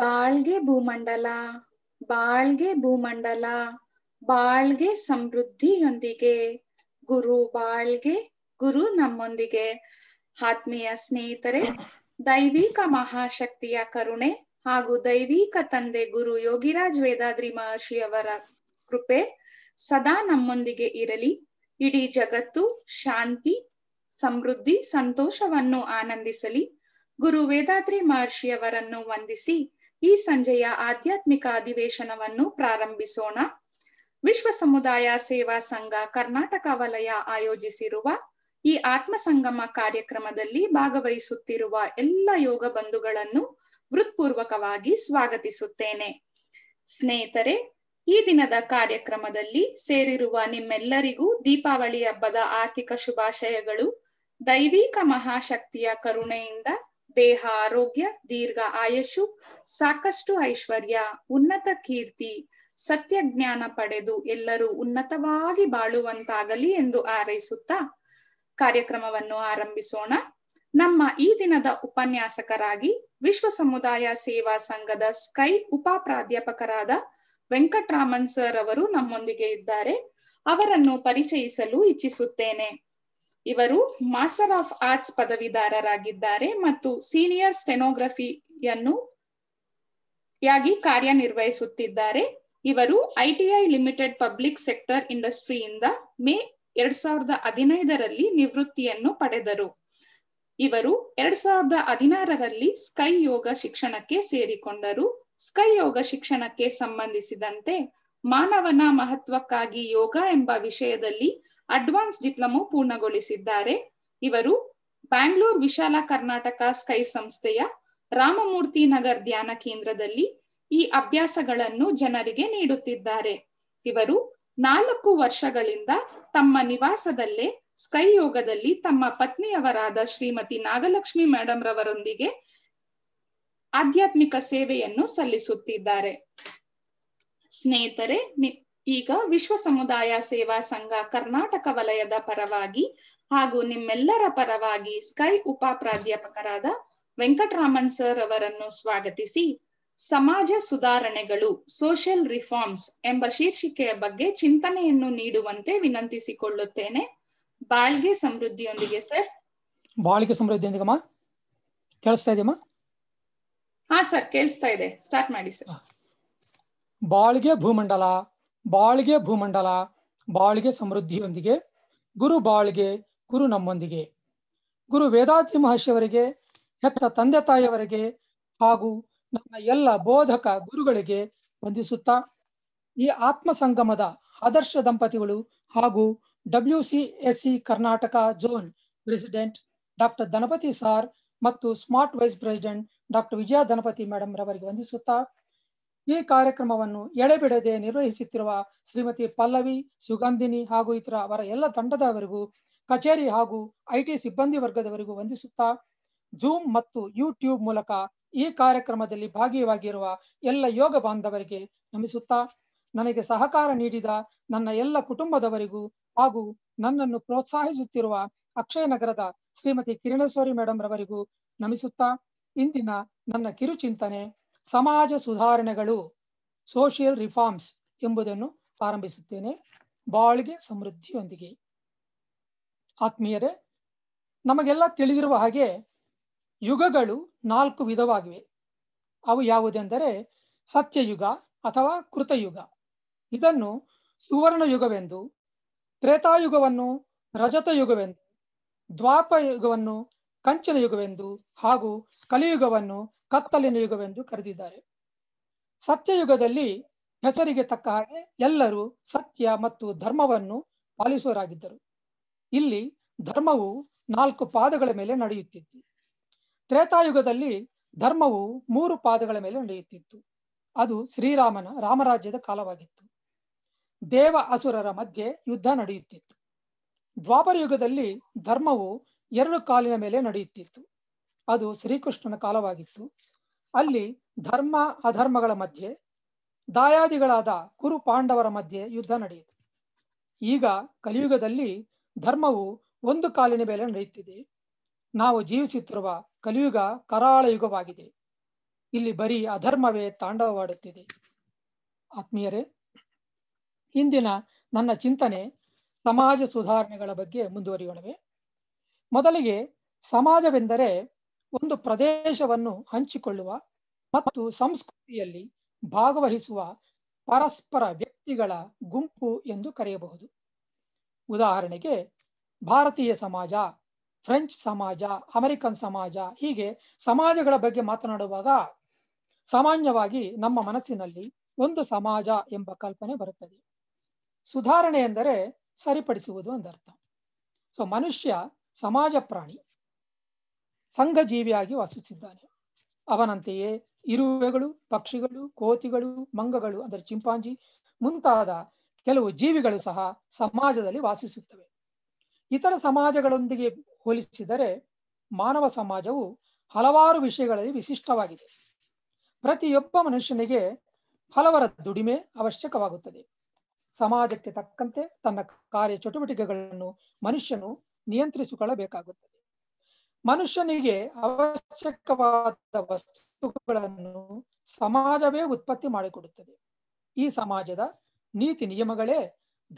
ಬಾಳ್ಗೆ ಭೂಮಂಡಲ ಬಾಳ್ಗೆ ಭೂಮಂಡಲ ಬಾಳ್ಗೆ ಸಮೃದ್ಧಿಯೊಂದಿಗೆ ಗುರು ಬಾಳ್ಗೆ ಗುರು ನಮ್ಮೊಂದಿಗೆ ಆತ್ಮೀಯ ಸ್ನೇಹಿತರೆ ದೈವಿಕ ಮಹಾಶಕ್ತಿಯ ಕರುಣೆ ಹಾಗೂ ದೈವಿಕ ತಂದೆ ಗುರು ಯೋಗಿರಾಜ್ ವೇದಾದ್ರಿ ಮಹರ್ಷಿಯವರ ಕೃಪೆ ಸದಾ ನಮ್ಮೊಂದಿಗೆ ಇರಲಿ ಇಡೀ ಜಗತ್ತು ಶಾಂತಿ ಸಮೃದ್ಧಿ ಸಂತೋಷವನ್ನು ಆನಂದಿಸಲಿ ಗುರು ವೇದಾದ್ರಿ ಮಹರ್ಷಿಯವರನ್ನು ವಂದಿಸಿ ಈ ಸಂಜೆಯ ಆಧ್ಯಾತ್ಮಿಕ ಅಧಿವೇಶನವನ್ನು ಪ್ರಾರಂಭಿಸೋಣ ವಿಶ್ವ ಸಮುದಾಯ ಸೇವಾ ಸಂಘ ಕರ್ನಾಟಕ ವಲಯ ಆಯೋಜಿಸಿರುವ ಈ ಆತ್ಮ ಸಂಗಮ ಕಾರ್ಯಕ್ರಮದಲ್ಲಿ ಭಾಗವಹಿಸುತ್ತಿರುವ ಎಲ್ಲ ಯೋಗ ಬಂಧುಗಳನ್ನು ಹೃತ್ಪೂರ್ವಕವಾಗಿ ಸ್ವಾಗತಿಸುತ್ತೇನೆ ಸ್ನೇಹಿತರೆ ಈ ದಿನದ ಕಾರ್ಯಕ್ರಮದಲ್ಲಿ ಸೇರಿರುವ ನಿಮ್ಮೆಲ್ಲರಿಗೂ ದೀಪಾವಳಿ ಹಬ್ಬದ ಆರ್ಥಿಕ ಶುಭಾಶಯಗಳು ದೈವಿಕ ಮಹಾಶಕ್ತಿಯ ಕರುಣೆಯಿಂದ ದೇಹ ಆರೋಗ್ಯ ದೀರ್ಘ ಆಯಸ್ಸು ಸಾಕಷ್ಟು ಐಶ್ವರ್ಯ ಉನ್ನತ ಕೀರ್ತಿ ಸತ್ಯ ಜ್ಞಾನ ಪಡೆದು ಎಲ್ಲರೂ ಉನ್ನತವಾಗಿ ಬಾಳುವಂತಾಗಲಿ ಎಂದು ಹಾರೈಸುತ್ತಾ ಕಾರ್ಯಕ್ರಮವನ್ನು ಆರಂಭಿಸೋಣ ನಮ್ಮ ಈ ದಿನದ ಉಪನ್ಯಾಸಕರಾಗಿ ವಿಶ್ವ ಸಮುದಾಯ ಸೇವಾ ಸಂಘದ ಸ್ಕೈ ಉಪ ಪ್ರಾಧ್ಯಾಪಕರಾದ ವೆಂಕಟರಾಮನ್ ಸರ್ ಅವರು ನಮ್ಮೊಂದಿಗೆ ಇದ್ದಾರೆ ಅವರನ್ನು ಪರಿಚಯಿಸಲು ಇಚ್ಛಿಸುತ್ತೇನೆ ಇವರು ಮಾಸ್ಟರ್ ಆಫ್ ಆರ್ಟ್ಸ್ ಪದವೀಧರರಾಗಿದ್ದಾರೆ ಮತ್ತು ಸೀನಿಯರ್ ಸ್ಟೆನೋಗ್ರಫಿಯನ್ನು ಯಾಗಿ ಕಾರ್ಯನಿರ್ವಹಿಸುತ್ತಿದ್ದಾರೆ ಇವರು ಐಟಿಐ ಲಿಮಿಟೆಡ್ ಪಬ್ಲಿಕ್ ಸೆಕ್ಟರ್ ಇಂಡಸ್ಟ್ರಿಯಿಂದ ಮೇ ಎರಡ್ ಸಾವಿರದ ಹದಿನೈದರಲ್ಲಿ ನಿವೃತ್ತಿಯನ್ನು ಪಡೆದರು ಇವರು ಎರಡ್ ಸಾವಿರದ ಹದಿನಾರರಲ್ಲಿ ಸ್ಕೈ ಯೋಗ ಶಿಕ್ಷಣಕ್ಕೆ ಸೇರಿಕೊಂಡರು ಸ್ಕೈ ಯೋಗ ಶಿಕ್ಷಣಕ್ಕೆ ಸಂಬಂಧಿಸಿದಂತೆ ಮಾನವನ ಮಹತ್ವಕ್ಕಾಗಿ ಯೋಗ ಎಂಬ ವಿಷಯದಲ್ಲಿ ಅಡ್ವಾನ್ಸ್ ಡಿಪ್ಲೊಮೊ ಪೂರ್ಣಗೊಳಿಸಿದ್ದಾರೆ ಇವರು ಬ್ಯಾಂಗ್ಳೂರ್ ವಿಶಾಲ ಕರ್ನಾಟಕ ಸ್ಕೈ ಸಂಸ್ಥೆಯ ರಾಮಮೂರ್ತಿ ನಗರ್ ಧ್ಯಾನ ಕೇಂದ್ರದಲ್ಲಿ ಈ ಅಭ್ಯಾಸಗಳನ್ನು ಜನರಿಗೆ ನೀಡುತ್ತಿದ್ದಾರೆ ಇವರು ನಾಲ್ಕು ವರ್ಷಗಳಿಂದ ತಮ್ಮ ನಿವಾಸದಲ್ಲೇ ಸ್ಕೈ ಯೋಗದಲ್ಲಿ ತಮ್ಮ ಪತ್ನಿಯವರಾದ ಶ್ರೀಮತಿ ನಾಗಲಕ್ಷ್ಮಿ ಮೇಡಮ್ ರವರೊಂದಿಗೆ ಆಧ್ಯಾತ್ಮಿಕ ಸೇವೆಯನ್ನು ಸಲ್ಲಿಸುತ್ತಿದ್ದಾರೆ ಸ್ನೇಹಿತರೆ ಈಗ ವಿಶ್ವ ಸಮುದಾಯ ಸೇವಾ ಸಂಘ ಕರ್ನಾಟಕ ವಲಯದ ಪರವಾಗಿ ಹಾಗೂ ನಿಮ್ಮೆಲ್ಲರ ಪರವಾಗಿ ಸ್ಕೈ ಉಪ ಪ್ರಾಧ್ಯಾಪಕರಾದ ವೆಂಕಟರಾಮನ್ ಸರ್ ಅವರನ್ನು ಸ್ವಾಗತಿಸಿ ಸಮಾಜ ಸುಧಾರಣೆಗಳು ಸೋಷಿಯಲ್ ರಿಫಾರ್ಮ್ಸ್ ಎಂಬ ಶೀರ್ಷಿಕೆಯ ಬಗ್ಗೆ ಚಿಂತನೆಯನ್ನು ನೀಡುವಂತೆ ವಿನಂತಿಸಿಕೊಳ್ಳುತ್ತೇನೆ ಬಾಳ್ಗೆ ಸಮೃದ್ಧಿಯೊಂದಿಗೆ ಸರ್ ಬಾಳ್ಗೆ ಸಮೃದ್ಧಿಯೊಂದಿಗೆ ಕೇಳಿಸ್ತಾ ಇದೆಯಮ್ಮ ಹಾ ಸರ್ ಕೇಳಿಸ್ತಾ ಇದೆ ಸ್ಟಾರ್ಟ್ ಮಾಡಿ ಸರ್ ಬಾಳ್ಗೆ ಭೂಮಂಡಲ ಬಾಳ್ಗೆ ಭೂಮಂಡಲ ಬಾಳ್ಗೆ ಸಮೃದ್ಧಿಯೊಂದಿಗೆ ಗುರು ಬಾಳ್ಗೆ ಗುರು ನಮ್ಮೊಂದಿಗೆ ಗುರು ವೇದಾತಿ ಮಹರ್ಷಿಯವರಿಗೆ ಹೆತ್ತ ತಂದೆ ತಾಯಿಯವರಿಗೆ ಹಾಗೂ ನಮ್ಮ ಎಲ್ಲ ಬೋಧಕ ಗುರುಗಳಿಗೆ ವಂದಿಸುತ್ತಾ ಈ ಆತ್ಮ ಸಂಗಮದ ಆದರ್ಶ ದಂಪತಿಗಳು ಹಾಗೂ W C S C Karnataka zone president doctor Dhanapati sir ಮತ್ತು smart vice president doctor Vijaya Dhanapati madam ರವರಿಗೆ ವಂದಿಸುತ್ತಾ ಈ ಕಾರ್ಯಕ್ರಮವನ್ನು ಎಡೆಬಿಡದೆ ನಿರ್ವಹಿಸುತ್ತಿರುವ ಶ್ರೀಮತಿ ಪಲ್ಲವಿ ಸುಗಂಧಿನಿ ಹಾಗೂ ಇತರ ಅವರ ಎಲ್ಲ ತಂಡದವರಿಗೂ ಕಚೇರಿ ಹಾಗೂ ಐಟಿ ಸಿಬ್ಬಂದಿ ವರ್ಗದವರಿಗೂ ವಂದಿಸುತ್ತಾ ಜೂಮ್ ಮತ್ತು ಯೂಟ್ಯೂಬ್ ಮೂಲಕ ಈ ಕಾರ್ಯಕ್ರಮದಲ್ಲಿ ಭಾಗಿಯಾಗಿರುವ ಎಲ್ಲ ಯೋಗ ಬಾಂಧವರಿಗೆ ನಮಿಸುತ್ತಾ ನನಗೆ ಸಹಕಾರ ನೀಡಿದ ನನ್ನ ಎಲ್ಲ ಕುಟುಂಬದವರಿಗೂ ಹಾಗೂ ನನ್ನನ್ನು ಪ್ರೋತ್ಸಾಹಿಸುತ್ತಿರುವ ಅಕ್ಷಯ ನಗರದ ಶ್ರೀಮತಿ ಕಿರಣೇಶ್ವರಿ ಮೇಡಮ್ ರವರಿಗೂ ನಮಿಸುತ್ತಾ ಇಂದಿನ ನನ್ನ ಕಿರುಚಿಂತನೆ ಸಮಾಜ ಸುಧಾರಣೆಗಳು ಸೋಷಿಯಲ್ ರಿಫಾರ್ಮ್ಸ್ ಎಂಬುದನ್ನು ಪ್ರಾರಂಭಿಸುತ್ತೇನೆ ಬಾಳ್ಗೆ ಸಮೃದ್ಧಿಯೊಂದಿಗೆ ಆತ್ಮೀಯರೇ ನಮಗೆಲ್ಲ ತಿಳಿದಿರುವ ಹಾಗೆ ಯುಗಗಳು ನಾಲ್ಕು ವಿಧವಾಗಿವೆ ಅವು ಯಾವುದೆಂದರೆ ಸತ್ಯಯುಗ ಅಥವಾ ಕೃತಯುಗ ಇದನ್ನು ಸುವರ್ಣ ಯುಗವೆಂದು ತ್ರೇತಾಯುಗವನ್ನು ರಜತ ಯುಗವೆಂದು ದ್ವಾಪ ಯುಗವನ್ನು ಕಂಚನ ಯುಗವೆಂದು ಹಾಗೂ ಕಲಿಯುಗವನ್ನು ಕತ್ತಲಿನ ಯುಗವೆಂದು ಕರೆದಿದ್ದಾರೆ ಸತ್ಯಯುಗದಲ್ಲಿ ಹೆಸರಿಗೆ ತಕ್ಕ ಹಾಗೆ ಎಲ್ಲರೂ ಸತ್ಯ ಮತ್ತು ಧರ್ಮವನ್ನು ಪಾಲಿಸುವರಾಗಿದ್ದರು ಇಲ್ಲಿ ಧರ್ಮವು ನಾಲ್ಕು ಪಾದಗಳ ಮೇಲೆ ನಡೆಯುತ್ತಿತ್ತು ತ್ರೇತಾಯುಗದಲ್ಲಿ ಧರ್ಮವು ಮೂರು ಪಾದಗಳ ಮೇಲೆ ನಡೆಯುತ್ತಿತ್ತು ಅದು ಶ್ರೀರಾಮನ ರಾಮರಾಜ್ಯದ ಕಾಲವಾಗಿತ್ತು ದೇವ ಅಸುರರ ಮಧ್ಯೆ ಯುದ್ಧ ನಡೆಯುತ್ತಿತ್ತು ದ್ವಾಪರ ಯುಗದಲ್ಲಿ ಧರ್ಮವು ಎರಡು ಕಾಲಿನ ಮೇಲೆ ನಡೆಯುತ್ತಿತ್ತು ಅದು ಶ್ರೀಕೃಷ್ಣನ ಕಾಲವಾಗಿತ್ತು ಅಲ್ಲಿ ಧರ್ಮ ಅಧರ್ಮಗಳ ಮಧ್ಯೆ ದಾಯಾದಿಗಳಾದ ಕುರು ಪಾಂಡವರ ಮಧ್ಯೆ ಯುದ್ಧ ನಡೆಯಿತು ಈಗ ಕಲಿಯುಗದಲ್ಲಿ ಧರ್ಮವು ಒಂದು ಕಾಲಿನ ಮೇಲೆ ನಡೆಯುತ್ತಿದೆ ನಾವು ಜೀವಿಸುತ್ತಿರುವ ಕಲಿಯುಗ ಕರಾಳ ಯುಗವಾಗಿದೆ ಇಲ್ಲಿ ಬರೀ ಅಧರ್ಮವೇ ತಾಂಡವವಾಡುತ್ತಿದೆ ಆತ್ಮೀಯರೇ ಇಂದಿನ ನನ್ನ ಚಿಂತನೆ ಸಮಾಜ ಸುಧಾರಣೆಗಳ ಬಗ್ಗೆ ಮುಂದುವರಿಯೋಣವೆ ಮೊದಲಿಗೆ ಸಮಾಜವೆಂದರೆ ಒಂದು ಪ್ರದೇಶವನ್ನು ಹಂಚಿಕೊಳ್ಳುವ ಮತ್ತು ಸಂಸ್ಕೃತಿಯಲ್ಲಿ ಭಾಗವಹಿಸುವ ಪರಸ್ಪರ ವ್ಯಕ್ತಿಗಳ ಗುಂಪು ಎಂದು ಕರೆಯಬಹುದು ಉದಾಹರಣೆಗೆ ಭಾರತೀಯ ಸಮಾಜ ಫ್ರೆಂಚ್ ಸಮಾಜ ಅಮೆರಿಕನ್ ಸಮಾಜ ಹೀಗೆ ಸಮಾಜಗಳ ಬಗ್ಗೆ ಮಾತನಾಡುವಾಗ ಸಾಮಾನ್ಯವಾಗಿ ನಮ್ಮ ಮನಸ್ಸಿನಲ್ಲಿ ಒಂದು ಸಮಾಜ ಎಂಬ ಕಲ್ಪನೆ ಬರುತ್ತದೆ ಸುಧಾರಣೆ ಎಂದರೆ ಸರಿಪಡಿಸುವುದು ಎಂದರ್ಥ ಸೊ ಮನುಷ್ಯ ಸಮಾಜ ಪ್ರಾಣಿ ಸಂಘಜೀವಿಯಾಗಿ ವಾಸಿಸುತ್ತಿದ್ದಾನೆ ಅವನಂತೆಯೇ ಇರುವೆಗಳು ಪಕ್ಷಿಗಳು ಕೋತಿಗಳು ಮಂಗಗಳು ಅಂದರೆ ಚಿಂಪಾಂಜಿ ಮುಂತಾದ ಕೆಲವು ಜೀವಿಗಳು ಸಹ ಸಮಾಜದಲ್ಲಿ ವಾಸಿಸುತ್ತವೆ ಇತರ ಸಮಾಜಗಳೊಂದಿಗೆ ಹೋಲಿಸಿದರೆ ಮಾನವ ಸಮಾಜವು ಹಲವಾರು ವಿಷಯಗಳಲ್ಲಿ ವಿಶಿಷ್ಟವಾಗಿದೆ ಪ್ರತಿಯೊಬ್ಬ ಮನುಷ್ಯನಿಗೆ ಹಲವರ ದುಡಿಮೆ ಅವಶ್ಯಕವಾಗುತ್ತದೆ ಸಮಾಜಕ್ಕೆ ತಕ್ಕಂತೆ ತನ್ನ ಕಾರ್ಯ ಚಟುವಟಿಕೆಗಳನ್ನು ಮನುಷ್ಯನು ನಿಯಂತ್ರಿಸಿಕೊಳ್ಳಬೇಕಾಗುತ್ತದೆ ಮನುಷ್ಯನಿಗೆ ಅವಶ್ಯಕವಾದ ವಸ್ತುಗಳನ್ನು ಸಮಾಜವೇ ಉತ್ಪತ್ತಿ ಮಾಡಿಕೊಡುತ್ತದೆ ಈ ಸಮಾಜದ ನೀತಿ ನಿಯಮಗಳೇ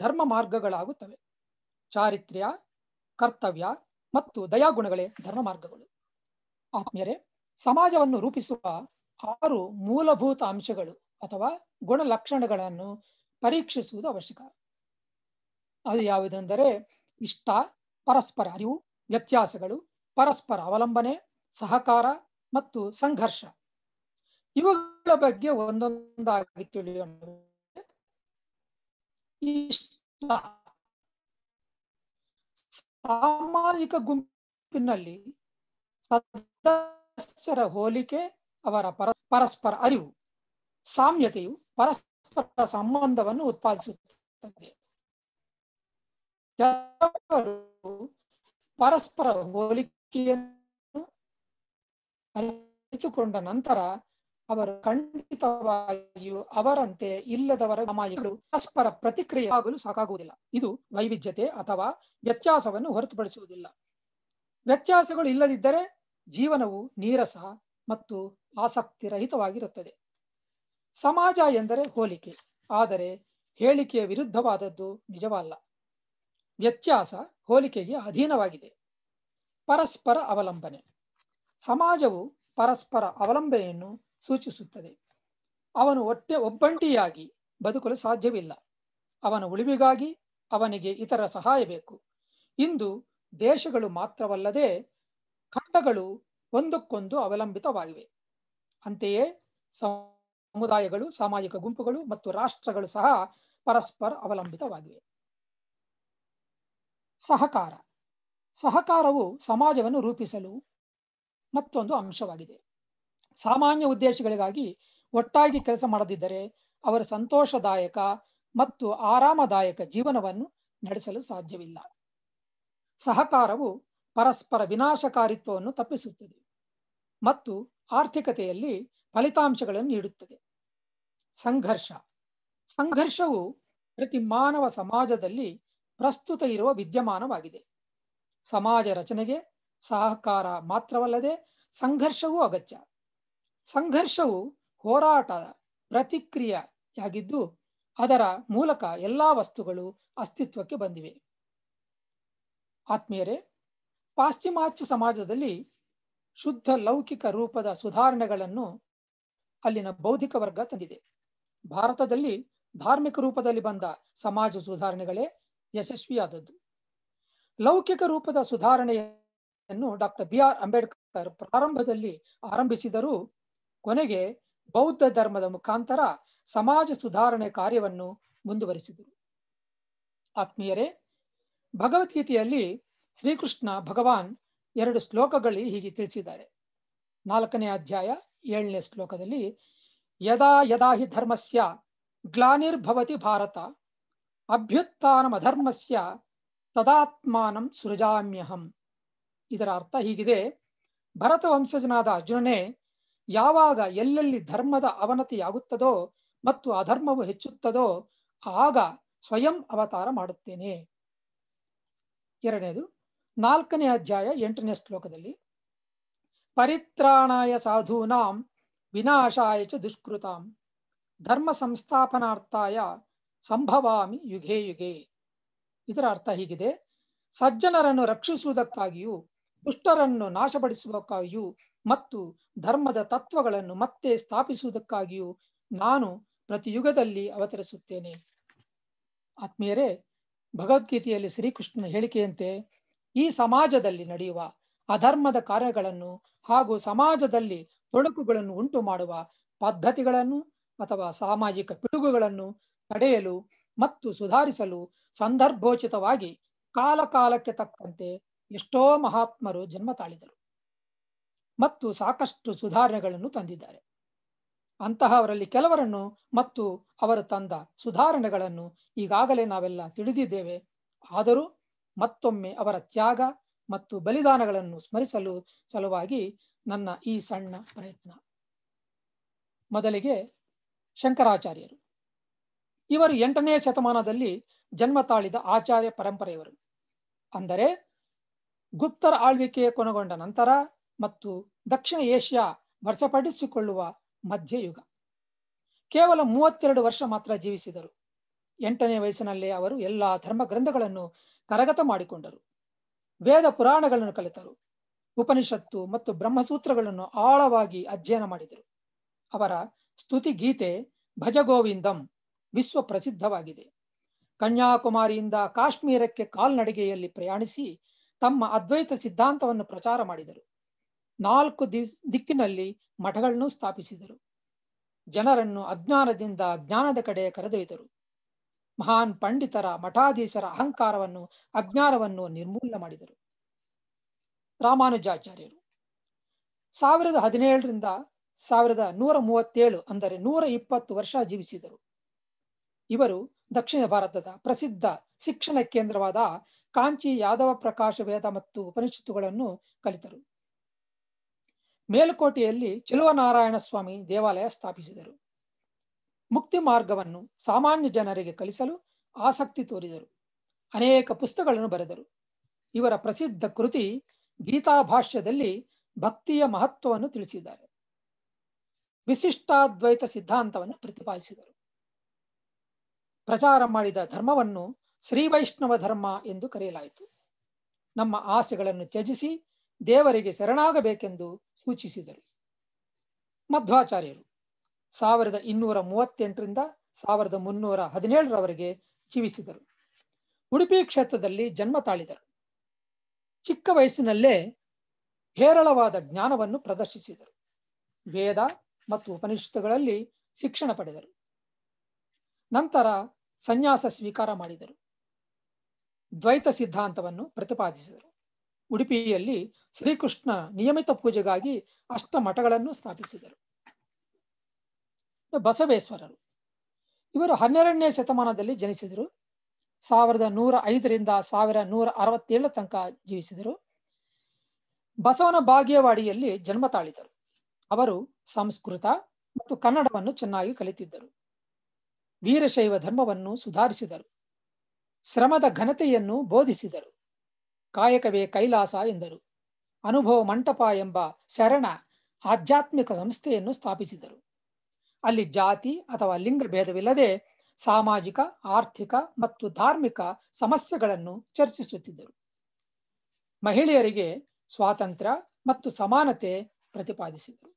ಧರ್ಮ ಮಾರ್ಗಗಳಾಗುತ್ತವೆ ಚಾರಿತ್ರ್ಯ ಕರ್ತವ್ಯ ಮತ್ತು ದಯಾಗುಣಗಳೇ ಧರ್ಮ ಮಾರ್ಗಗಳು ಆತ್ಮೀಯರೇ ಸಮಾಜವನ್ನು ರೂಪಿಸುವ ಆರು ಮೂಲಭೂತ ಅಂಶಗಳು ಅಥವಾ ಗುಣಲಕ್ಷಣಗಳನ್ನು ಪರೀಕ್ಷಿಸುವುದು ಅವಶ್ಯಕ ಅದು ಯಾವುದೆಂದರೆ ಇಷ್ಟ ಪರಸ್ಪರ ಅರಿವು ವ್ಯತ್ಯಾಸಗಳು ಪರಸ್ಪರ ಅವಲಂಬನೆ ಸಹಕಾರ ಮತ್ತು ಸಂಘರ್ಷ ಇವುಗಳ ಬಗ್ಗೆ ಒಂದೊಂದಾಗಿ ತಿಳಿಯೋಣ ಸಾಮಾಜಿಕ ಗುಂಪಿನಲ್ಲಿ ಸದಸ್ಯರ ಹೋಲಿಕೆ ಅವರ ಪರ ಪರಸ್ಪರ ಅರಿವು ಸಾಮ್ಯತೆಯು ಪರಸ್ಪರ ಸಂಬಂಧವನ್ನು ಉತ್ಪಾದಿಸುತ್ತದೆ ಪರಸ್ಪರ ಹೋಲಿಕೆ ಅರಿತುಕೊಂಡ ನಂತರ ಅವರು ಖಂಡಿತವಾಗಿಯೂ ಅವರಂತೆ ಇಲ್ಲದವರ ಸಮಾಜಗಳು ಪರಸ್ಪರ ಪ್ರತಿಕ್ರಿಯೆ ಆಗಲು ಸಾಕಾಗುವುದಿಲ್ಲ ಇದು ವೈವಿಧ್ಯತೆ ಅಥವಾ ವ್ಯತ್ಯಾಸವನ್ನು ಹೊರತುಪಡಿಸುವುದಿಲ್ಲ ವ್ಯತ್ಯಾಸಗಳು ಇಲ್ಲದಿದ್ದರೆ ಜೀವನವು ನೀರಸ ಮತ್ತು ಆಸಕ್ತಿರಹಿತವಾಗಿರುತ್ತದೆ ಸಮಾಜ ಎಂದರೆ ಹೋಲಿಕೆ ಆದರೆ ಹೇಳಿಕೆಯ ವಿರುದ್ಧವಾದದ್ದು ನಿಜವಲ್ಲ ವ್ಯತ್ಯಾಸ ಹೋಲಿಕೆಗೆ ಅಧೀನವಾಗಿದೆ ಪರಸ್ಪರ ಅವಲಂಬನೆ ಸಮಾಜವು ಪರಸ್ಪರ ಅವಲಂಬನೆಯನ್ನು ಸೂಚಿಸುತ್ತದೆ ಅವನು ಒಟ್ಟೆ ಒಬ್ಬಂಟಿಯಾಗಿ ಬದುಕಲು ಸಾಧ್ಯವಿಲ್ಲ ಅವನ ಉಳಿವಿಗಾಗಿ ಅವನಿಗೆ ಇತರ ಸಹಾಯ ಬೇಕು ಇಂದು ದೇಶಗಳು ಮಾತ್ರವಲ್ಲದೆ ಖಂಡಗಳು ಒಂದಕ್ಕೊಂದು ಅವಲಂಬಿತವಾಗಿವೆ ಅಂತೆಯೇ ಸಮುದಾಯಗಳು ಸಾಮಾಜಿಕ ಗುಂಪುಗಳು ಮತ್ತು ರಾಷ್ಟ್ರಗಳು ಸಹ ಪರಸ್ಪರ ಅವಲಂಬಿತವಾಗಿವೆ ಸಹಕಾರ ಸಹಕಾರವು ಸಮಾಜವನ್ನು ರೂಪಿಸಲು ಮತ್ತೊಂದು ಅಂಶವಾಗಿದೆ ಸಾಮಾನ್ಯ ಉದ್ದೇಶಗಳಿಗಾಗಿ ಒಟ್ಟಾಗಿ ಕೆಲಸ ಮಾಡದಿದ್ದರೆ ಅವರ ಸಂತೋಷದಾಯಕ ಮತ್ತು ಆರಾಮದಾಯಕ ಜೀವನವನ್ನು ನಡೆಸಲು ಸಾಧ್ಯವಿಲ್ಲ ಸಹಕಾರವು ಪರಸ್ಪರ ವಿನಾಶಕಾರಿತ್ವವನ್ನು ತಪ್ಪಿಸುತ್ತದೆ ಮತ್ತು ಆರ್ಥಿಕತೆಯಲ್ಲಿ ಫಲಿತಾಂಶಗಳನ್ನು ನೀಡುತ್ತದೆ ಸಂಘರ್ಷ ಸಂಘರ್ಷವು ಪ್ರತಿ ಮಾನವ ಸಮಾಜದಲ್ಲಿ ಪ್ರಸ್ತುತ ಇರುವ ವಿದ್ಯಮಾನವಾಗಿದೆ ಸಮಾಜ ರಚನೆಗೆ ಸಹಕಾರ ಮಾತ್ರವಲ್ಲದೆ ಸಂಘರ್ಷವೂ ಅಗತ್ಯ ಸಂಘರ್ಷವು ಹೋರಾಟದ ಪ್ರತಿಕ್ರಿಯೆಯಾಗಿದ್ದು ಅದರ ಮೂಲಕ ಎಲ್ಲ ವಸ್ತುಗಳು ಅಸ್ತಿತ್ವಕ್ಕೆ ಬಂದಿವೆ ಆತ್ಮೀಯರೇ ಪಾಶ್ಚಿಮಾತ್ಯ ಸಮಾಜದಲ್ಲಿ ಶುದ್ಧ ಲೌಕಿಕ ರೂಪದ ಸುಧಾರಣೆಗಳನ್ನು ಅಲ್ಲಿನ ಬೌದ್ಧಿಕ ವರ್ಗ ತಂದಿದೆ ಭಾರತದಲ್ಲಿ ಧಾರ್ಮಿಕ ರೂಪದಲ್ಲಿ ಬಂದ ಸಮಾಜ ಸುಧಾರಣೆಗಳೇ ಯಶಸ್ವಿಯಾದದ್ದು ಲೌಕಿಕ ರೂಪದ ಸುಧಾರಣೆಯನ್ನು ಡಾಕ್ಟರ್ ಬಿ ಆರ್ ಅಂಬೇಡ್ಕರ್ ಪ್ರಾರಂಭದಲ್ಲಿ ಆರಂಭಿಸಿದರೂ ಕೊನೆಗೆ ಬೌದ್ಧ ಧರ್ಮದ ಮುಖಾಂತರ ಸಮಾಜ ಸುಧಾರಣೆ ಕಾರ್ಯವನ್ನು ಮುಂದುವರಿಸಿದರು ಆತ್ಮೀಯರೇ ಭಗವದ್ಗೀತೆಯಲ್ಲಿ ಶ್ರೀಕೃಷ್ಣ ಭಗವಾನ್ ಎರಡು ಶ್ಲೋಕಗಳು ಹೀಗೆ ತಿಳಿಸಿದ್ದಾರೆ ನಾಲ್ಕನೇ ಅಧ್ಯಾಯ ಏಳನೇ ಶ್ಲೋಕದಲ್ಲಿ ಯದಾ ಯದಾ ಹಿ ಧರ್ಮಸ್ಯ ಗ್ಲಾನಿರ್ಭವತಿ ಭಾರತ ಅಭ್ಯುತ್ಥಾನಮಧರ್ಮಸ್ಯ ತದಾತ್ಮಾನಂ ಸೃಜಾಮ್ಯಹಂ ಇದರ ಅರ್ಥ ಹೀಗಿದೆ ಭರತ ವಂಶಜನಾದ ಅರ್ಜುನನೇ ಯಾವಾಗ ಎಲ್ಲೆಲ್ಲಿ ಧರ್ಮದ ಅವನತಿಯಾಗುತ್ತದೋ ಮತ್ತು ಅಧರ್ಮವು ಹೆಚ್ಚುತ್ತದೋ ಆಗ ಸ್ವಯಂ ಅವತಾರ ಮಾಡುತ್ತೇನೆ ಎರಡನೇದು ನಾಲ್ಕನೇ ಅಧ್ಯಾಯ ಎಂಟನೇ ಶ್ಲೋಕದಲ್ಲಿ ಪರಿತ್ರಾಣಾಯ ಸಾಧೂನಾಂ ವಿನಾಶಾಯ ಚ ದುಷ್ಕೃತಾಂ ಧರ್ಮ ಸಂಸ್ಥಾಪನಾರ್ಥಾಯ ಸಂಭವಾಮಿ ಯುಗೇ ಯುಗೇ ಇದರ ಅರ್ಥ ಹೀಗಿದೆ ಸಜ್ಜನರನ್ನು ರಕ್ಷಿಸುವುದಕ್ಕಾಗಿಯೂ ದುಷ್ಟರನ್ನು ನಾಶಪಡಿಸುವುದಕ್ಕಾಗಿಯೂ ಮತ್ತು ಧರ್ಮದ ತತ್ವಗಳನ್ನು ಮತ್ತೆ ಸ್ಥಾಪಿಸುವುದಕ್ಕಾಗಿಯೂ ನಾನು ಪ್ರತಿಯುಗದಲ್ಲಿ ಅವತರಿಸುತ್ತೇನೆ ಆತ್ಮೀಯರೇ ಭಗವದ್ಗೀತೆಯಲ್ಲಿ ಶ್ರೀಕೃಷ್ಣನ ಹೇಳಿಕೆಯಂತೆ ಈ ಸಮಾಜದಲ್ಲಿ ನಡೆಯುವ ಅಧರ್ಮದ ಕಾರ್ಯಗಳನ್ನು ಹಾಗೂ ಸಮಾಜದಲ್ಲಿ ತೊಡಕುಗಳನ್ನು ಉಂಟು ಮಾಡುವ ಪದ್ಧತಿಗಳನ್ನು ಅಥವಾ ಸಾಮಾಜಿಕ ಪಿಡುಗುಗಳನ್ನು ತಡೆಯಲು ಮತ್ತು ಸುಧಾರಿಸಲು ಸಂದರ್ಭೋಚಿತವಾಗಿ ಕಾಲಕಾಲಕ್ಕೆ ತಕ್ಕಂತೆ ಎಷ್ಟೋ ಮಹಾತ್ಮರು ಜನ್ಮ ತಾಳಿದರು ಮತ್ತು ಸಾಕಷ್ಟು ಸುಧಾರಣೆಗಳನ್ನು ತಂದಿದ್ದಾರೆ ಅಂತಹವರಲ್ಲಿ ಕೆಲವರನ್ನು ಮತ್ತು ಅವರು ತಂದ ಸುಧಾರಣೆಗಳನ್ನು ಈಗಾಗಲೇ ನಾವೆಲ್ಲ ತಿಳಿದಿದ್ದೇವೆ ಆದರೂ ಮತ್ತೊಮ್ಮೆ ಅವರ ತ್ಯಾಗ ಮತ್ತು ಬಲಿದಾನಗಳನ್ನು ಸ್ಮರಿಸಲು ಸಲುವಾಗಿ ನನ್ನ ಈ ಸಣ್ಣ ಪ್ರಯತ್ನ ಮೊದಲಿಗೆ ಶಂಕರಾಚಾರ್ಯರು ಇವರು ಎಂಟನೇ ಶತಮಾನದಲ್ಲಿ ಜನ್ಮ ತಾಳಿದ ಆಚಾರ್ಯ ಪರಂಪರೆಯವರು ಅಂದರೆ ಗುಪ್ತರ ಆಳ್ವಿಕೆ ಕೊನಗೊಂಡ ನಂತರ ಮತ್ತು ದಕ್ಷಿಣ ಏಷ್ಯಾ ವರ್ಷಪಡಿಸಿಕೊಳ್ಳುವ ಮಧ್ಯಯುಗ ಕೇವಲ ಮೂವತ್ತೆರಡು ವರ್ಷ ಮಾತ್ರ ಜೀವಿಸಿದರು ಎಂಟನೇ ವಯಸ್ಸಿನಲ್ಲೇ ಅವರು ಎಲ್ಲ ಧರ್ಮ ಗ್ರಂಥಗಳನ್ನು ಕರಗತ ಮಾಡಿಕೊಂಡರು ವೇದ ಪುರಾಣಗಳನ್ನು ಕಲಿತರು ಉಪನಿಷತ್ತು ಮತ್ತು ಬ್ರಹ್ಮಸೂತ್ರಗಳನ್ನು ಆಳವಾಗಿ ಅಧ್ಯಯನ ಮಾಡಿದರು ಅವರ ಸ್ತುತಿ ಗೀತೆ ಭಜಗೋವಿಂದಂ ವಿಶ್ವ ಪ್ರಸಿದ್ಧವಾಗಿದೆ ಕನ್ಯಾಕುಮಾರಿಯಿಂದ ಕಾಶ್ಮೀರಕ್ಕೆ ಕಾಲ್ನಡಿಗೆಯಲ್ಲಿ ಪ್ರಯಾಣಿಸಿ ತಮ್ಮ ಅದ್ವೈತ ಸಿದ್ಧಾಂತವನ್ನು ಪ್ರಚಾರ ಮಾಡಿದರು ನಾಲ್ಕು ದಿಕ್ಕಿನಲ್ಲಿ ಮಠಗಳನ್ನು ಸ್ಥಾಪಿಸಿದರು ಜನರನ್ನು ಅಜ್ಞಾನದಿಂದ ಜ್ಞಾನದ ಕಡೆ ಕರೆದೊಯ್ದರು ಮಹಾನ್ ಪಂಡಿತರ ಮಠಾಧೀಶರ ಅಹಂಕಾರವನ್ನು ಅಜ್ಞಾನವನ್ನು ನಿರ್ಮೂಲನ ಮಾಡಿದರು ರಾಮಾನುಜಾಚಾರ್ಯರು ಸಾವಿರದ ಹದಿನೇಳರಿಂದ ಸಾವಿರದ ನೂರ ಮೂವತ್ತೇಳು ಅಂದರೆ ನೂರ ಇಪ್ಪತ್ತು ವರ್ಷ ಜೀವಿಸಿದರು ಇವರು ದಕ್ಷಿಣ ಭಾರತದ ಪ್ರಸಿದ್ಧ ಶಿಕ್ಷಣ ಕೇಂದ್ರವಾದ ಕಾಂಚಿ ಯಾದವ ಪ್ರಕಾಶ ವೇದ ಮತ್ತು ಉಪನಿಷತ್ತುಗಳನ್ನು ಕಲಿತರು ಮೇಲುಕೋಟೆಯಲ್ಲಿ ಚಲುವನಾರಾಯಣ ಸ್ವಾಮಿ ದೇವಾಲಯ ಸ್ಥಾಪಿಸಿದರು ಮುಕ್ತಿ ಮಾರ್ಗವನ್ನು ಸಾಮಾನ್ಯ ಜನರಿಗೆ ಕಲಿಸಲು ಆಸಕ್ತಿ ತೋರಿದರು ಅನೇಕ ಪುಸ್ತಕಗಳನ್ನು ಬರೆದರು ಇವರ ಪ್ರಸಿದ್ಧ ಕೃತಿ ಗೀತಾಭಾಷ್ಯದಲ್ಲಿ ಭಕ್ತಿಯ ಮಹತ್ವವನ್ನು ತಿಳಿಸಿದ್ದಾರೆ ವಿಶಿಷ್ಟಾದ್ವೈತ ಸಿದ್ಧಾಂತವನ್ನು ಪ್ರತಿಪಾದಿಸಿದರು ಪ್ರಚಾರ ಮಾಡಿದ ಧರ್ಮವನ್ನು ಶ್ರೀ ವೈಷ್ಣವ ಧರ್ಮ ಎಂದು ಕರೆಯಲಾಯಿತು ನಮ್ಮ ಆಸೆಗಳನ್ನು ತ್ಯಜಿಸಿ ದೇವರಿಗೆ ಶರಣಾಗಬೇಕೆಂದು ಸೂಚಿಸಿದರು ಮಧ್ವಾಚಾರ್ಯರು ಸಾವಿರದ ಇನ್ನೂರ ಮೂವತ್ತೆಂಟರಿಂದ ಸಾವಿರದ ಮುನ್ನೂರ ಹದಿನೇಳರವರೆಗೆ ಜೀವಿಸಿದರು ಉಡುಪಿ ಕ್ಷೇತ್ರದಲ್ಲಿ ಜನ್ಮ ತಾಳಿದರು ಚಿಕ್ಕ ವಯಸ್ಸಿನಲ್ಲೇ ಹೇರಳವಾದ ಜ್ಞಾನವನ್ನು ಪ್ರದರ್ಶಿಸಿದರು ವೇದ ಮತ್ತು ಉಪನಿಷತ್ತುಗಳಲ್ಲಿ ಶಿಕ್ಷಣ ಪಡೆದರು ನಂತರ ಸನ್ಯಾಸ ಸ್ವೀಕಾರ ಮಾಡಿದರು ದ್ವೈತ ಸಿದ್ಧಾಂತವನ್ನು ಪ್ರತಿಪಾದಿಸಿದರು ಉಡುಪಿಯಲ್ಲಿ ಶ್ರೀಕೃಷ್ಣ ನಿಯಮಿತ ಪೂಜೆಗಾಗಿ ಅಷ್ಟ ಮಠಗಳನ್ನು ಸ್ಥಾಪಿಸಿದರು ಬಸವೇಶ್ವರರು ಇವರು ಹನ್ನೆರಡನೇ ಶತಮಾನದಲ್ಲಿ ಜನಿಸಿದರು ಸಾವಿರದ ನೂರ ಐದರಿಂದ ಸಾವಿರ ನೂರ ಅರವತ್ತೇಳು ತನಕ ಜೀವಿಸಿದರು ಬಸವನ ಭಾಗ್ಯವಾಡಿಯಲ್ಲಿ ಜನ್ಮ ತಾಳಿದರು ಅವರು ಸಂಸ್ಕೃತ ಮತ್ತು ಕನ್ನಡವನ್ನು ಚೆನ್ನಾಗಿ ಕಲಿತಿದ್ದರು ವೀರಶೈವ ಧರ್ಮವನ್ನು ಸುಧಾರಿಸಿದರು ಶ್ರಮದ ಘನತೆಯನ್ನು ಬೋಧಿಸಿದರು ಕಾಯಕವೇ ಕೈಲಾಸ ಎಂದರು ಅನುಭವ ಮಂಟಪ ಎಂಬ ಶರಣ ಆಧ್ಯಾತ್ಮಿಕ ಸಂಸ್ಥೆಯನ್ನು ಸ್ಥಾಪಿಸಿದರು ಅಲ್ಲಿ ಜಾತಿ ಅಥವಾ ಲಿಂಗ ಭೇದವಿಲ್ಲದೆ ಸಾಮಾಜಿಕ ಆರ್ಥಿಕ ಮತ್ತು ಧಾರ್ಮಿಕ ಸಮಸ್ಯೆಗಳನ್ನು ಚರ್ಚಿಸುತ್ತಿದ್ದರು ಮಹಿಳೆಯರಿಗೆ ಸ್ವಾತಂತ್ರ್ಯ ಮತ್ತು ಸಮಾನತೆ ಪ್ರತಿಪಾದಿಸಿದರು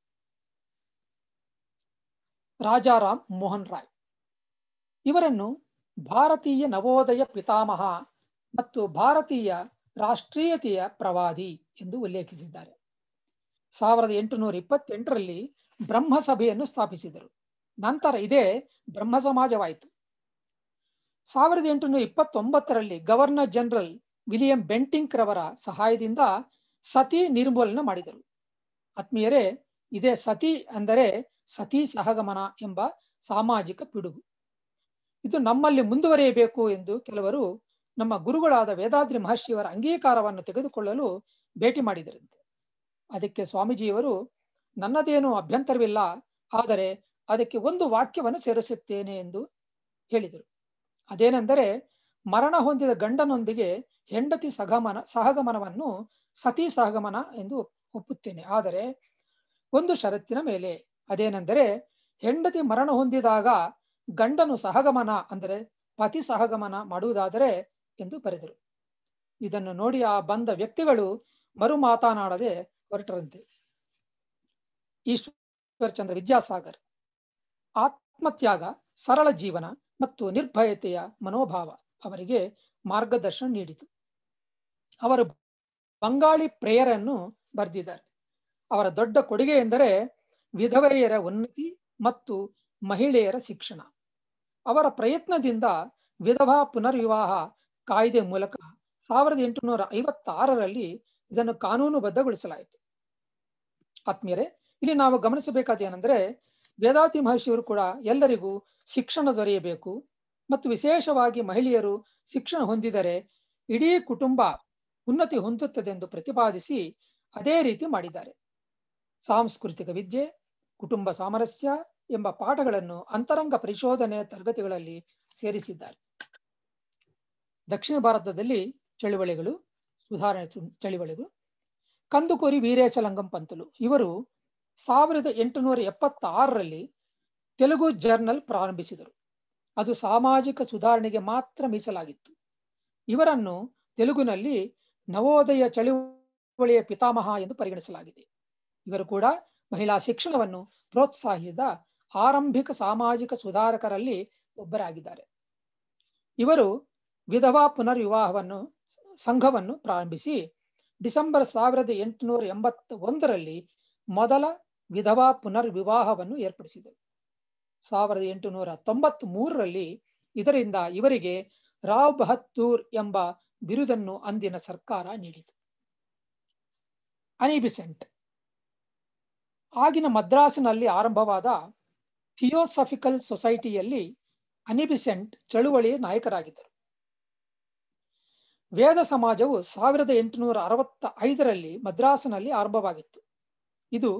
ರಾಜಾರಾಮ್ ಮೋಹನ್ ರಾಯ್ ಇವರನ್ನು ಭಾರತೀಯ ನವೋದಯ ಪಿತಾಮಹ ಮತ್ತು ಭಾರತೀಯ ರಾಷ್ಟ್ರೀಯತೆಯ ಪ್ರವಾದಿ ಎಂದು ಉಲ್ಲೇಖಿಸಿದ್ದಾರೆ ಸಾವಿರದ ಎಂಟುನೂರ ಇಪ್ಪತ್ತೆಂಟರಲ್ಲಿ ಬ್ರಹ್ಮಸಭೆಯನ್ನು ಸ್ಥಾಪಿಸಿದರು ನಂತರ ಇದೇ ಬ್ರಹ್ಮ ಸಮಾಜವಾಯಿತು ಸಾವಿರದ ಎಂಟುನೂರ ಇಪ್ಪತ್ತೊಂಬತ್ತರಲ್ಲಿ ಗವರ್ನರ್ ಜನರಲ್ ವಿಲಿಯಂ ಬೆಂಟಿಂಕ್ ರವರ ಸಹಾಯದಿಂದ ಸತಿ ನಿರ್ಮೂಲನ ಮಾಡಿದರು ಆತ್ಮೀಯರೇ ಇದೇ ಸತಿ ಅಂದರೆ ಸತಿ ಸಹಗಮನ ಎಂಬ ಸಾಮಾಜಿಕ ಪಿಡುಗು ಇದು ನಮ್ಮಲ್ಲಿ ಮುಂದುವರಿಯಬೇಕು ಎಂದು ಕೆಲವರು ನಮ್ಮ ಗುರುಗಳಾದ ವೇದಾದ್ರಿ ಮಹರ್ಷಿಯವರ ಅಂಗೀಕಾರವನ್ನು ತೆಗೆದುಕೊಳ್ಳಲು ಭೇಟಿ ಮಾಡಿದರಂತೆ ಅದಕ್ಕೆ ಸ್ವಾಮೀಜಿಯವರು ನನ್ನದೇನು ಅಭ್ಯಂತರವಿಲ್ಲ ಆದರೆ ಅದಕ್ಕೆ ಒಂದು ವಾಕ್ಯವನ್ನು ಸೇರಿಸುತ್ತೇನೆ ಎಂದು ಹೇಳಿದರು ಅದೇನೆಂದರೆ ಮರಣ ಹೊಂದಿದ ಗಂಡನೊಂದಿಗೆ ಹೆಂಡತಿ ಸಹಗಮನ ಸಹಗಮನವನ್ನು ಸತಿ ಸಹಗಮನ ಎಂದು ಒಪ್ಪುತ್ತೇನೆ ಆದರೆ ಒಂದು ಷರತ್ತಿನ ಮೇಲೆ ಅದೇನೆಂದರೆ ಹೆಂಡತಿ ಮರಣ ಹೊಂದಿದಾಗ ಗಂಡನು ಸಹಗಮನ ಅಂದರೆ ಪತಿ ಸಹಗಮನ ಮಾಡುವುದಾದರೆ ಎಂದು ಬರೆದರು ಇದನ್ನು ನೋಡಿ ಆ ಬಂದ ವ್ಯಕ್ತಿಗಳು ಮರು ಮಾತನಾಡದೆ ಹೊರಟರಂತೆ ಈಶ್ವರಚಂದ್ರ ವಿದ್ಯಾಸಾಗರ್ ಆತ್ಮತ್ಯಾಗ ಸರಳ ಜೀವನ ಮತ್ತು ನಿರ್ಭಯತೆಯ ಮನೋಭಾವ ಅವರಿಗೆ ಮಾರ್ಗದರ್ಶನ ನೀಡಿತು ಅವರು ಬಂಗಾಳಿ ಪ್ರೇಯರನ್ನು ಬರೆದಿದ್ದಾರೆ ಅವರ ದೊಡ್ಡ ಕೊಡುಗೆ ಎಂದರೆ ವಿಧವೆಯರ ಉನ್ನತಿ ಮತ್ತು ಮಹಿಳೆಯರ ಶಿಕ್ಷಣ ಅವರ ಪ್ರಯತ್ನದಿಂದ ವಿಧವಾ ಪುನರ್ವಿವಾಹ ಕಾಯ್ದೆ ಮೂಲಕ ಸಾವಿರದ ಎಂಟುನೂರ ಐವತ್ತಾರರಲ್ಲಿ ಇದನ್ನು ಕಾನೂನುಬದ್ಧಗೊಳಿಸಲಾಯಿತು ಆತ್ಮೀಯರೇ ಇಲ್ಲಿ ನಾವು ಗಮನಿಸಬೇಕಾದ ಗಮನಿಸಬೇಕಾದೇನೆಂದರೆ ವೇದಾತಿ ಮಹರ್ಷಿಯವರು ಕೂಡ ಎಲ್ಲರಿಗೂ ಶಿಕ್ಷಣ ದೊರೆಯಬೇಕು ಮತ್ತು ವಿಶೇಷವಾಗಿ ಮಹಿಳೆಯರು ಶಿಕ್ಷಣ ಹೊಂದಿದರೆ ಇಡೀ ಕುಟುಂಬ ಉನ್ನತಿ ಹೊಂದುತ್ತದೆಂದು ಪ್ರತಿಪಾದಿಸಿ ಅದೇ ರೀತಿ ಮಾಡಿದ್ದಾರೆ ಸಾಂಸ್ಕೃತಿಕ ವಿದ್ಯೆ ಕುಟುಂಬ ಸಾಮರಸ್ಯ ಎಂಬ ಪಾಠಗಳನ್ನು ಅಂತರಂಗ ಪರಿಶೋಧನೆ ತರಗತಿಗಳಲ್ಲಿ ಸೇರಿಸಿದ್ದಾರೆ ದಕ್ಷಿಣ ಭಾರತದಲ್ಲಿ ಚಳುವಳಿಗಳು ಸುಧಾರಣೆ ಚಳುವಳಿಗಳು ಕಂದುಕೋರಿ ವೀರೇಶಲಂಗಂ ಪಂತಲು ಇವರು ಸಾವಿರದ ಎಂಟುನೂರ ಎಪ್ಪತ್ತಾರರಲ್ಲಿ ತೆಲುಗು ಜರ್ನಲ್ ಪ್ರಾರಂಭಿಸಿದರು ಅದು ಸಾಮಾಜಿಕ ಸುಧಾರಣೆಗೆ ಮಾತ್ರ ಮೀಸಲಾಗಿತ್ತು ಇವರನ್ನು ತೆಲುಗುನಲ್ಲಿ ನವೋದಯ ಚಳುವಳಿಯ ಪಿತಾಮಹ ಎಂದು ಪರಿಗಣಿಸಲಾಗಿದೆ ಇವರು ಕೂಡ ಮಹಿಳಾ ಶಿಕ್ಷಣವನ್ನು ಪ್ರೋತ್ಸಾಹಿಸಿದ ಆರಂಭಿಕ ಸಾಮಾಜಿಕ ಸುಧಾರಕರಲ್ಲಿ ಒಬ್ಬರಾಗಿದ್ದಾರೆ ಇವರು ವಿಧವಾ ಪುನರ್ವಿವಾಹವನ್ನು ಸಂಘವನ್ನು ಪ್ರಾರಂಭಿಸಿ ಡಿಸೆಂಬರ್ ಸಾವಿರದ ಎಂಟುನೂರ ಎಂಬತ್ತ ಒಂದರಲ್ಲಿ ಮೊದಲ ವಿಧವಾ ಪುನರ್ವಿವಾಹವನ್ನು ಏರ್ಪಡಿಸಿದರು ಸಾವಿರದ ಎಂಟುನೂರ ತೊಂಬತ್ತ್ ಮೂರರಲ್ಲಿ ಇದರಿಂದ ಇವರಿಗೆ ರಾವ್ ಬಹದ್ದೂರ್ ಎಂಬ ಬಿರುದನ್ನು ಅಂದಿನ ಸರ್ಕಾರ ನೀಡಿತು ಅನಿಬಿಸೆಂಟ್ ಆಗಿನ ಮದ್ರಾಸಿನಲ್ಲಿ ಆರಂಭವಾದ ಥಿಯೋಸಫಿಕಲ್ ಸೊಸೈಟಿಯಲ್ಲಿ ಅನಿಬಿಸೆಂಟ್ ಚಳುವಳಿಯ ನಾಯಕರಾಗಿದ್ದರು ವೇದ ಸಮಾಜವು ಸಾವಿರದ ಎಂಟುನೂರ ಅರವತ್ತ ಐದರಲ್ಲಿ ಮದ್ರಾಸಿನಲ್ಲಿ ಆರಂಭವಾಗಿತ್ತು ಇದು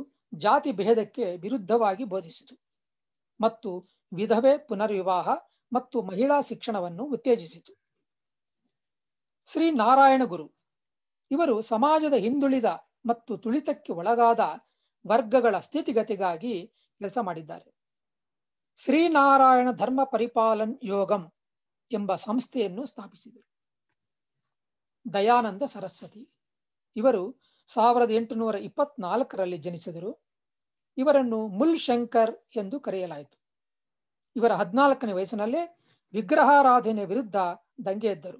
ಜಾತಿ ಭೇದಕ್ಕೆ ವಿರುದ್ಧವಾಗಿ ಬೋಧಿಸಿತು ಮತ್ತು ವಿಧವೆ ಪುನರ್ವಿವಾಹ ಮತ್ತು ಮಹಿಳಾ ಶಿಕ್ಷಣವನ್ನು ಉತ್ತೇಜಿಸಿತು ಶ್ರೀ ನಾರಾಯಣ ಗುರು ಇವರು ಸಮಾಜದ ಹಿಂದುಳಿದ ಮತ್ತು ತುಳಿತಕ್ಕೆ ಒಳಗಾದ ವರ್ಗಗಳ ಸ್ಥಿತಿಗತಿಗಾಗಿ ಕೆಲಸ ಮಾಡಿದ್ದಾರೆ ಶ್ರೀನಾರಾಯಣ ಧರ್ಮ ಪರಿಪಾಲನ್ ಯೋಗಂ ಎಂಬ ಸಂಸ್ಥೆಯನ್ನು ಸ್ಥಾಪಿಸಿದರು ದಯಾನಂದ ಸರಸ್ವತಿ ಇವರು ಸಾವಿರದ ಎಂಟುನೂರ ಇಪ್ಪತ್ನಾಲ್ಕರಲ್ಲಿ ಜನಿಸಿದರು ಇವರನ್ನು ಮುಲ್ ಶಂಕರ್ ಎಂದು ಕರೆಯಲಾಯಿತು ಇವರ ಹದಿನಾಲ್ಕನೇ ವಯಸ್ಸಿನಲ್ಲೇ ವಿಗ್ರಹಾರಾಧನೆ ವಿರುದ್ಧ ದಂಗೆ ಎದ್ದರು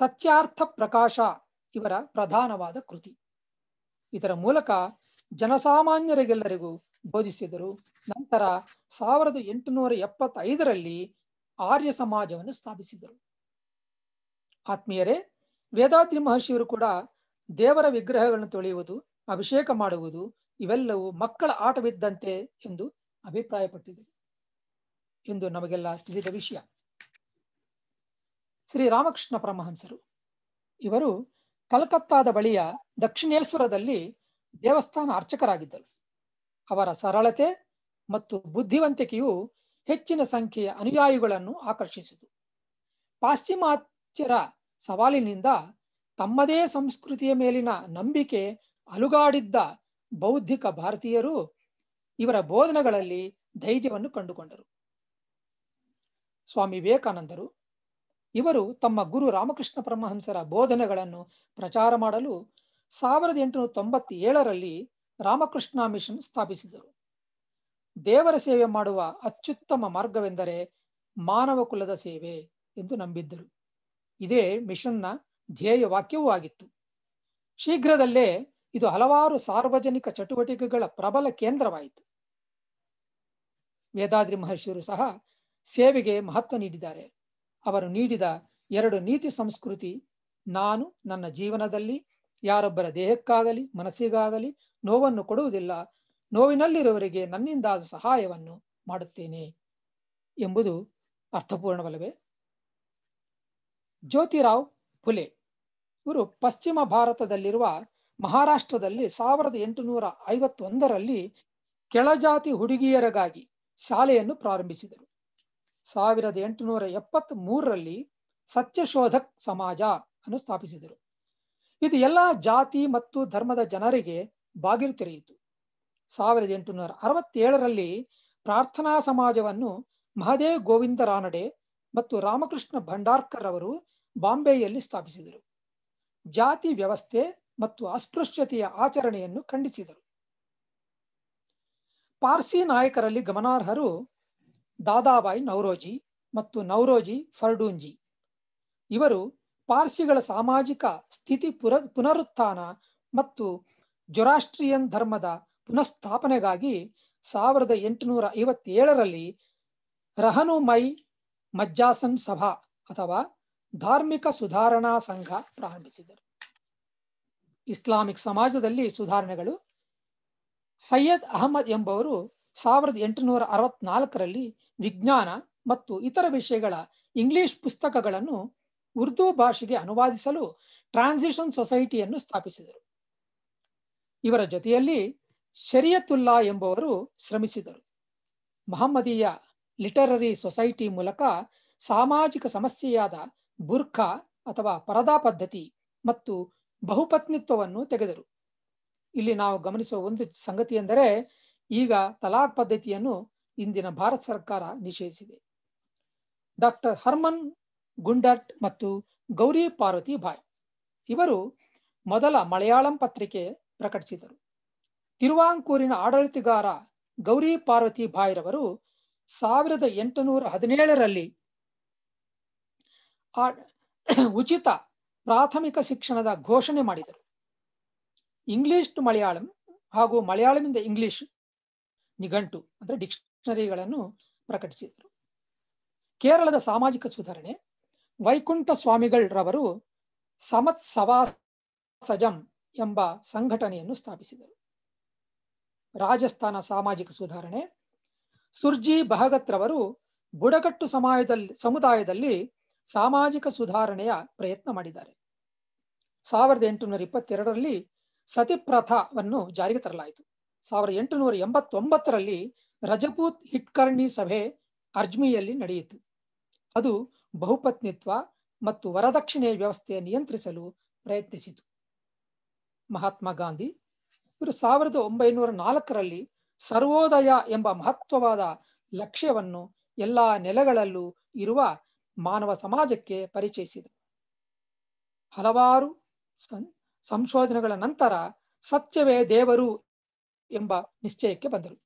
ಸತ್ಯಾರ್ಥ ಪ್ರಕಾಶ ಇವರ ಪ್ರಧಾನವಾದ ಕೃತಿ ಇದರ ಮೂಲಕ ಜನಸಾಮಾನ್ಯರಿಗೆಲ್ಲರಿಗೂ ಬೋಧಿಸಿದರು ನಂತರ ಸಾವಿರದ ಎಂಟುನೂರ ಎಪ್ಪತ್ತೈದರಲ್ಲಿ ಆರ್ಯ ಸಮಾಜವನ್ನು ಸ್ಥಾಪಿಸಿದರು ಆತ್ಮೀಯರೇ ವೇದಾತ್ರಿ ಮಹರ್ಷಿಯವರು ಕೂಡ ದೇವರ ವಿಗ್ರಹಗಳನ್ನು ತೊಳೆಯುವುದು ಅಭಿಷೇಕ ಮಾಡುವುದು ಇವೆಲ್ಲವೂ ಮಕ್ಕಳ ಆಟವಿದ್ದಂತೆ ಎಂದು ಅಭಿಪ್ರಾಯಪಟ್ಟಿದೆ ಎಂದು ನಮಗೆಲ್ಲ ತಿಳಿದ ವಿಷಯ ಶ್ರೀರಾಮಕೃಷ್ಣ ಪರಮಹಂಸರು ಇವರು ಕಲ್ಕತ್ತಾದ ಬಳಿಯ ದಕ್ಷಿಣೇಶ್ವರದಲ್ಲಿ ದೇವಸ್ಥಾನ ಅರ್ಚಕರಾಗಿದ್ದರು ಅವರ ಸರಳತೆ ಮತ್ತು ಬುದ್ಧಿವಂತಿಕೆಯು ಹೆಚ್ಚಿನ ಸಂಖ್ಯೆಯ ಅನುಯಾಯಿಗಳನ್ನು ಆಕರ್ಷಿಸಿತು ಪಾಶ್ಚಿಮಾತ್ಯರ ಸವಾಲಿನಿಂದ ತಮ್ಮದೇ ಸಂಸ್ಕೃತಿಯ ಮೇಲಿನ ನಂಬಿಕೆ ಅಲುಗಾಡಿದ್ದ ಬೌದ್ಧಿಕ ಭಾರತೀಯರು ಇವರ ಬೋಧನೆಗಳಲ್ಲಿ ಧೈರ್ಯವನ್ನು ಕಂಡುಕೊಂಡರು ಸ್ವಾಮಿ ವಿವೇಕಾನಂದರು ಇವರು ತಮ್ಮ ಗುರು ರಾಮಕೃಷ್ಣ ಪರಮಹಂಸರ ಬೋಧನೆಗಳನ್ನು ಪ್ರಚಾರ ಮಾಡಲು ಸಾವಿರದ ಎಂಟುನೂರ ತೊಂಬತ್ತೇಳರಲ್ಲಿ ರಾಮಕೃಷ್ಣ ಮಿಷನ್ ಸ್ಥಾಪಿಸಿದರು ದೇವರ ಸೇವೆ ಮಾಡುವ ಅತ್ಯುತ್ತಮ ಮಾರ್ಗವೆಂದರೆ ಮಾನವ ಕುಲದ ಸೇವೆ ಎಂದು ನಂಬಿದ್ದರು ಇದೇ ಮಿಷನ್ನ ಧ್ಯೇಯ ವಾಕ್ಯವೂ ಆಗಿತ್ತು ಶೀಘ್ರದಲ್ಲೇ ಇದು ಹಲವಾರು ಸಾರ್ವಜನಿಕ ಚಟುವಟಿಕೆಗಳ ಪ್ರಬಲ ಕೇಂದ್ರವಾಯಿತು ವೇದಾದ್ರಿ ಮಹರ್ಷಿಯರು ಸಹ ಸೇವೆಗೆ ಮಹತ್ವ ನೀಡಿದ್ದಾರೆ ಅವರು ನೀಡಿದ ಎರಡು ನೀತಿ ಸಂಸ್ಕೃತಿ ನಾನು ನನ್ನ ಜೀವನದಲ್ಲಿ ಯಾರೊಬ್ಬರ ದೇಹಕ್ಕಾಗಲಿ ಮನಸ್ಸಿಗಾಗಲಿ ನೋವನ್ನು ಕೊಡುವುದಿಲ್ಲ ನೋವಿನಲ್ಲಿರುವವರಿಗೆ ನನ್ನಿಂದ ಸಹಾಯವನ್ನು ಮಾಡುತ್ತೇನೆ ಎಂಬುದು ಅರ್ಥಪೂರ್ಣವಲ್ಲವೇ ಜ್ಯೋತಿರಾವ್ ಫುಲೆ ಇವರು ಪಶ್ಚಿಮ ಭಾರತದಲ್ಲಿರುವ ಮಹಾರಾಷ್ಟ್ರದಲ್ಲಿ ಸಾವಿರದ ಎಂಟುನೂರ ಐವತ್ತೊಂದರಲ್ಲಿ ಕೆಳಜಾತಿ ಹುಡುಗಿಯರಿಗಾಗಿ ಶಾಲೆಯನ್ನು ಪ್ರಾರಂಭಿಸಿದರು ಸಾವಿರದ ಎಂಟುನೂರ ಎಪ್ಪತ್ತ್ ಮೂರರಲ್ಲಿ ಸತ್ಯಶೋಧಕ್ ಸಮಾಜ ಅನ್ನು ಸ್ಥಾಪಿಸಿದರು ಇದು ಎಲ್ಲ ಜಾತಿ ಮತ್ತು ಧರ್ಮದ ಜನರಿಗೆ ಬಾಗಿಲು ತೆರೆಯಿತು ಸಾವಿರದ ಎಂಟುನೂರ ಅರವತ್ತೇಳರಲ್ಲಿ ಪ್ರಾರ್ಥನಾ ಸಮಾಜವನ್ನು ಮಹದೇವ್ ಗೋವಿಂದ ರಾನಡೆ ಮತ್ತು ರಾಮಕೃಷ್ಣ ಭಂಡಾರ್ಕರ್ ಅವರು ಬಾಂಬೆಯಲ್ಲಿ ಸ್ಥಾಪಿಸಿದರು ಜಾತಿ ವ್ಯವಸ್ಥೆ ಮತ್ತು ಅಸ್ಪೃಶ್ಯತೆಯ ಆಚರಣೆಯನ್ನು ಖಂಡಿಸಿದರು ಪಾರ್ಸಿ ನಾಯಕರಲ್ಲಿ ಗಮನಾರ್ಹರು ದಾದಾಬಾಯಿ ನೌರೋಜಿ ಮತ್ತು ನೌರೋಜಿ ಫರ್ಡೂಂಜಿ ಇವರು ಪಾರ್ಸಿಗಳ ಸಾಮಾಜಿಕ ಸ್ಥಿತಿ ಪುರ ಪುನರುತ್ಥಾನ ಮತ್ತು ಜೊರಾಸ್ಟ್ರಿಯನ್ ಧರ್ಮದ ಪುನಃಸ್ಥಾಪನೆಗಾಗಿ ಸಾವಿರದ ಎಂಟುನೂರ ಐವತ್ತೇಳರಲ್ಲಿ ರಹನುಮೈ ಮಜ್ಜಾಸನ್ ಸಭಾ ಅಥವಾ ಧಾರ್ಮಿಕ ಸುಧಾರಣಾ ಸಂಘ ಪ್ರಾರಂಭಿಸಿದರು ಇಸ್ಲಾಮಿಕ್ ಸಮಾಜದಲ್ಲಿ ಸುಧಾರಣೆಗಳು ಸೈಯದ್ ಅಹಮದ್ ಎಂಬವರು ಸಾವಿರದ ಎಂಟುನೂರ ಅರವತ್ನಾಲ್ಕರಲ್ಲಿ ವಿಜ್ಞಾನ ಮತ್ತು ಇತರ ವಿಷಯಗಳ ಇಂಗ್ಲಿಷ್ ಪುಸ್ತಕಗಳನ್ನು ಉರ್ದು ಭಾಷೆಗೆ ಅನುವಾದಿಸಲು ಟ್ರಾನ್ಸಿಷನ್ ಸೊಸೈಟಿಯನ್ನು ಸ್ಥಾಪಿಸಿದರು ಇವರ ಜೊತೆಯಲ್ಲಿ ಶರಿಯತುಲ್ಲಾ ಎಂಬುವರು ಶ್ರಮಿಸಿದರು ಮಹಮ್ಮದೀಯ ಲಿಟರರಿ ಸೊಸೈಟಿ ಮೂಲಕ ಸಾಮಾಜಿಕ ಸಮಸ್ಯೆಯಾದ ಬುರ್ಖ ಅಥವಾ ಪರದಾ ಪದ್ಧತಿ ಮತ್ತು ಬಹುಪತ್ನಿತ್ವವನ್ನು ತೆಗೆದರು ಇಲ್ಲಿ ನಾವು ಗಮನಿಸುವ ಒಂದು ಸಂಗತಿ ಎಂದರೆ ಈಗ ತಲಾಖ್ ಪದ್ಧತಿಯನ್ನು ಇಂದಿನ ಭಾರತ ಸರ್ಕಾರ ನಿಷೇಧಿಸಿದೆ ಡಾಕ್ಟರ್ ಹರ್ಮನ್ ಗುಂಡರ್ಟ್ ಮತ್ತು ಗೌರಿ ಪಾರ್ವತಿ ಭಾಯ್ ಇವರು ಮೊದಲ ಮಲಯಾಳಂ ಪತ್ರಿಕೆ ಪ್ರಕಟಿಸಿದರು ತಿರುವಾಂಕೂರಿನ ಆಡಳಿತಗಾರ ಗೌರಿ ಪಾರ್ವತಿ ಬಾಯ್ರವರು ಸಾವಿರದ ಎಂಟುನೂರ ಹದಿನೇಳರಲ್ಲಿ ಉಚಿತ ಪ್ರಾಥಮಿಕ ಶಿಕ್ಷಣದ ಘೋಷಣೆ ಮಾಡಿದರು ಇಂಗ್ಲಿಷ್ ಟು ಮಲಯಾಳಂ ಹಾಗೂ ಮಲಯಾಳಂದಿಂದ ಇಂಗ್ಲಿಷ್ ನಿಘಂಟು ಅಂದರೆ ಡಿಕ್ಷನರಿಗಳನ್ನು ಪ್ರಕಟಿಸಿದರು ಕೇರಳದ ಸಾಮಾಜಿಕ ಸುಧಾರಣೆ ವೈಕುಂಠ ಸ್ವಾಮಿಗಳವರು ಸಮತ್ಸವಾ ಸಜಂ ಎಂಬ ಸಂಘಟನೆಯನ್ನು ಸ್ಥಾಪಿಸಿದರು ರಾಜಸ್ಥಾನ ಸಾಮಾಜಿಕ ಸುಧಾರಣೆ ಸುರ್ಜಿ ರವರು ಬುಡಕಟ್ಟು ಸಮಾಜದಲ್ಲಿ ಸಮುದಾಯದಲ್ಲಿ ಸಾಮಾಜಿಕ ಸುಧಾರಣೆಯ ಪ್ರಯತ್ನ ಮಾಡಿದ್ದಾರೆ ಸಾವಿರದ ಎಂಟುನೂರ ಇಪ್ಪತ್ತೆರಡರಲ್ಲಿ ಸತಿಪ್ರಥವನ್ನು ಜಾರಿಗೆ ತರಲಾಯಿತು ಸಾವಿರದ ಎಂಟುನೂರ ಎಂಬತ್ತೊಂಬತ್ತರಲ್ಲಿ ರಜಪೂತ್ ಹಿಟ್ಕರ್ಣಿ ಸಭೆ ಅರ್ಜ್ಮಿಯಲ್ಲಿ ನಡೆಯಿತು ಅದು ಬಹುಪತ್ನಿತ್ವ ಮತ್ತು ವರದಕ್ಷಿಣೆ ವ್ಯವಸ್ಥೆಯನ್ನು ನಿಯಂತ್ರಿಸಲು ಪ್ರಯತ್ನಿಸಿತು ಮಹಾತ್ಮ ಗಾಂಧಿ ಇವರು ಸಾವಿರದ ಒಂಬೈನೂರ ನಾಲ್ಕರಲ್ಲಿ ಸರ್ವೋದಯ ಎಂಬ ಮಹತ್ವವಾದ ಲಕ್ಷ್ಯವನ್ನು ಎಲ್ಲ ನೆಲೆಗಳಲ್ಲೂ ಇರುವ ಮಾನವ ಸಮಾಜಕ್ಕೆ ಪರಿಚಯಿಸಿದರು ಹಲವಾರು ಸಂಶೋಧನೆಗಳ ನಂತರ ಸತ್ಯವೇ ದೇವರು ಎಂಬ ನಿಶ್ಚಯಕ್ಕೆ ಬಂದರು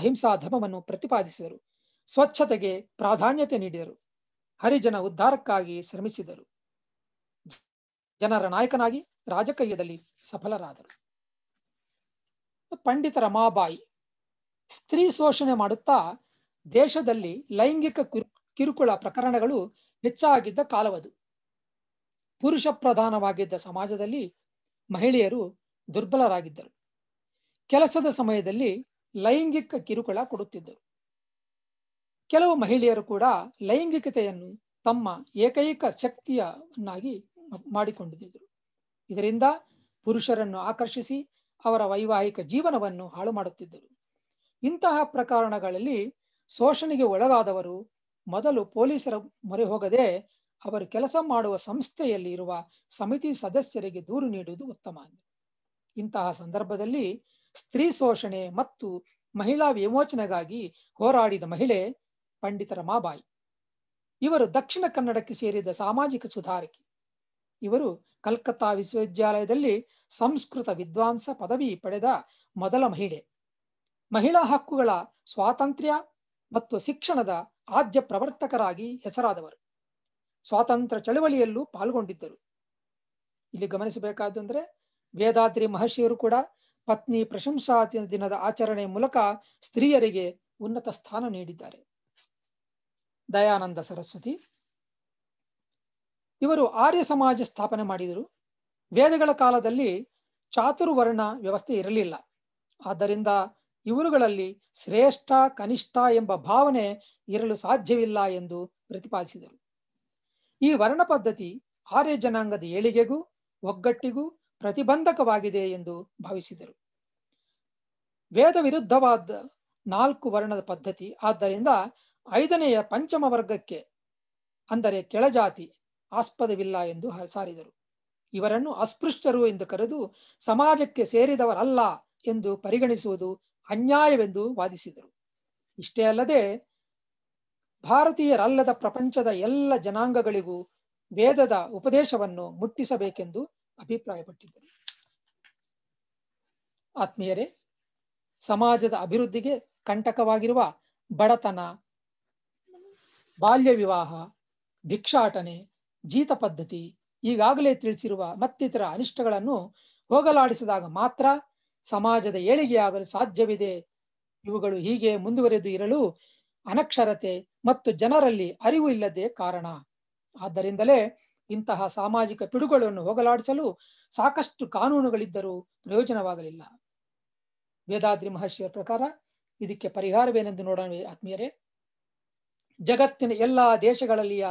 ಅಹಿಂಸಾ ಧರ್ಮವನ್ನು ಪ್ರತಿಪಾದಿಸಿದರು ಸ್ವಚ್ಛತೆಗೆ ಪ್ರಾಧಾನ್ಯತೆ ನೀಡಿದರು ಹರಿಜನ ಉದ್ಧಾರಕ್ಕಾಗಿ ಶ್ರಮಿಸಿದರು ಜನರ ನಾಯಕನಾಗಿ ರಾಜಕೀಯದಲ್ಲಿ ಸಫಲರಾದರು ಪಂಡಿತ ರಮಾಬಾಯಿ ಸ್ತ್ರೀ ಶೋಷಣೆ ಮಾಡುತ್ತಾ ದೇಶದಲ್ಲಿ ಲೈಂಗಿಕ ಕಿರುಕುಳ ಪ್ರಕರಣಗಳು ಹೆಚ್ಚಾಗಿದ್ದ ಕಾಲವದು ಪುರುಷ ಪ್ರಧಾನವಾಗಿದ್ದ ಸಮಾಜದಲ್ಲಿ ಮಹಿಳೆಯರು ದುರ್ಬಲರಾಗಿದ್ದರು ಕೆಲಸದ ಸಮಯದಲ್ಲಿ ಲೈಂಗಿಕ ಕಿರುಕುಳ ಕೊಡುತ್ತಿದ್ದರು ಕೆಲವು ಮಹಿಳೆಯರು ಕೂಡ ಲೈಂಗಿಕತೆಯನ್ನು ತಮ್ಮ ಏಕೈಕ ಶಕ್ತಿಯನ್ನಾಗಿ ಮಾಡಿಕೊಂಡಿದ್ದರು ಇದರಿಂದ ಪುರುಷರನ್ನು ಆಕರ್ಷಿಸಿ ಅವರ ವೈವಾಹಿಕ ಜೀವನವನ್ನು ಹಾಳು ಮಾಡುತ್ತಿದ್ದರು ಇಂತಹ ಪ್ರಕರಣಗಳಲ್ಲಿ ಶೋಷಣೆಗೆ ಒಳಗಾದವರು ಮೊದಲು ಪೊಲೀಸರ ಮೊರೆ ಹೋಗದೆ ಅವರು ಕೆಲಸ ಮಾಡುವ ಸಂಸ್ಥೆಯಲ್ಲಿ ಇರುವ ಸಮಿತಿ ಸದಸ್ಯರಿಗೆ ದೂರು ನೀಡುವುದು ಉತ್ತಮ ಇಂತಹ ಸಂದರ್ಭದಲ್ಲಿ ಸ್ತ್ರೀ ಶೋಷಣೆ ಮತ್ತು ಮಹಿಳಾ ವಿಮೋಚನೆಗಾಗಿ ಹೋರಾಡಿದ ಮಹಿಳೆ ಪಂಡಿತರ ಮಾಬಾಯಿ ಇವರು ದಕ್ಷಿಣ ಕನ್ನಡಕ್ಕೆ ಸೇರಿದ ಸಾಮಾಜಿಕ ಸುಧಾರಕಿ ಇವರು ಕಲ್ಕತ್ತಾ ವಿಶ್ವವಿದ್ಯಾಲಯದಲ್ಲಿ ಸಂಸ್ಕೃತ ವಿದ್ವಾಂಸ ಪದವಿ ಪಡೆದ ಮೊದಲ ಮಹಿಳೆ ಮಹಿಳಾ ಹಕ್ಕುಗಳ ಸ್ವಾತಂತ್ರ್ಯ ಮತ್ತು ಶಿಕ್ಷಣದ ಆದ್ಯ ಪ್ರವರ್ತಕರಾಗಿ ಹೆಸರಾದವರು ಸ್ವಾತಂತ್ರ್ಯ ಚಳವಳಿಯಲ್ಲೂ ಪಾಲ್ಗೊಂಡಿದ್ದರು ಇಲ್ಲಿ ಗಮನಿಸಬೇಕಾದ್ದು ವೇದಾದ್ರಿ ಮಹರ್ಷಿಯರು ಕೂಡ ಪತ್ನಿ ಪ್ರಶಂಸಾ ದಿನದ ಆಚರಣೆ ಮೂಲಕ ಸ್ತ್ರೀಯರಿಗೆ ಉನ್ನತ ಸ್ಥಾನ ನೀಡಿದ್ದಾರೆ ದಯಾನಂದ ಸರಸ್ವತಿ ಇವರು ಆರ್ಯ ಸಮಾಜ ಸ್ಥಾಪನೆ ಮಾಡಿದರು ವೇದಗಳ ಕಾಲದಲ್ಲಿ ಚಾತುರ್ವರ್ಣ ವ್ಯವಸ್ಥೆ ಇರಲಿಲ್ಲ ಆದ್ದರಿಂದ ಇವರುಗಳಲ್ಲಿ ಶ್ರೇಷ್ಠ ಕನಿಷ್ಠ ಎಂಬ ಭಾವನೆ ಇರಲು ಸಾಧ್ಯವಿಲ್ಲ ಎಂದು ಪ್ರತಿಪಾದಿಸಿದರು ಈ ವರ್ಣ ಪದ್ಧತಿ ಆರ್ಯ ಜನಾಂಗದ ಏಳಿಗೆಗೂ ಒಗ್ಗಟ್ಟಿಗೂ ಪ್ರತಿಬಂಧಕವಾಗಿದೆ ಎಂದು ಭಾವಿಸಿದರು ವೇದ ವಿರುದ್ಧವಾದ ನಾಲ್ಕು ವರ್ಣದ ಪದ್ಧತಿ ಆದ್ದರಿಂದ ಐದನೆಯ ಪಂಚಮ ವರ್ಗಕ್ಕೆ ಅಂದರೆ ಕೆಳಜಾತಿ ಆಸ್ಪದವಿಲ್ಲ ಎಂದು ಸಾರಿದರು ಇವರನ್ನು ಅಸ್ಪೃಶ್ಯರು ಎಂದು ಕರೆದು ಸಮಾಜಕ್ಕೆ ಸೇರಿದವರಲ್ಲ ಎಂದು ಪರಿಗಣಿಸುವುದು ಅನ್ಯಾಯವೆಂದು ವಾದಿಸಿದರು ಇಷ್ಟೇ ಅಲ್ಲದೆ ಭಾರತೀಯರಲ್ಲದ ಪ್ರಪಂಚದ ಎಲ್ಲ ಜನಾಂಗಗಳಿಗೂ ವೇದದ ಉಪದೇಶವನ್ನು ಮುಟ್ಟಿಸಬೇಕೆಂದು ಅಭಿಪ್ರಾಯಪಟ್ಟಿದ್ದರು ಆತ್ಮೀಯರೇ ಸಮಾಜದ ಅಭಿವೃದ್ಧಿಗೆ ಕಂಟಕವಾಗಿರುವ ಬಡತನ ಬಾಲ್ಯ ವಿವಾಹ ಭಿಕ್ಷಾಟನೆ ಜೀತ ಪದ್ಧತಿ ಈಗಾಗಲೇ ತಿಳಿಸಿರುವ ಮತ್ತಿತರ ಅನಿಷ್ಟಗಳನ್ನು ಹೋಗಲಾಡಿಸಿದಾಗ ಮಾತ್ರ ಸಮಾಜದ ಏಳಿಗೆಯಾಗಲು ಸಾಧ್ಯವಿದೆ ಇವುಗಳು ಹೀಗೆ ಮುಂದುವರೆದು ಇರಲು ಅನಕ್ಷರತೆ ಮತ್ತು ಜನರಲ್ಲಿ ಅರಿವು ಇಲ್ಲದೆ ಕಾರಣ ಆದ್ದರಿಂದಲೇ ಇಂತಹ ಸಾಮಾಜಿಕ ಪಿಡುಗಳನ್ನು ಹೋಗಲಾಡಿಸಲು ಸಾಕಷ್ಟು ಕಾನೂನುಗಳಿದ್ದರೂ ಪ್ರಯೋಜನವಾಗಲಿಲ್ಲ ವೇದಾದ್ರಿ ಮಹರ್ಷಿಯ ಪ್ರಕಾರ ಇದಕ್ಕೆ ಪರಿಹಾರವೇನೆಂದು ನೋಡೋಣ ಆತ್ಮೀಯರೇ ಜಗತ್ತಿನ ಎಲ್ಲಾ ದೇಶಗಳಲ್ಲಿಯ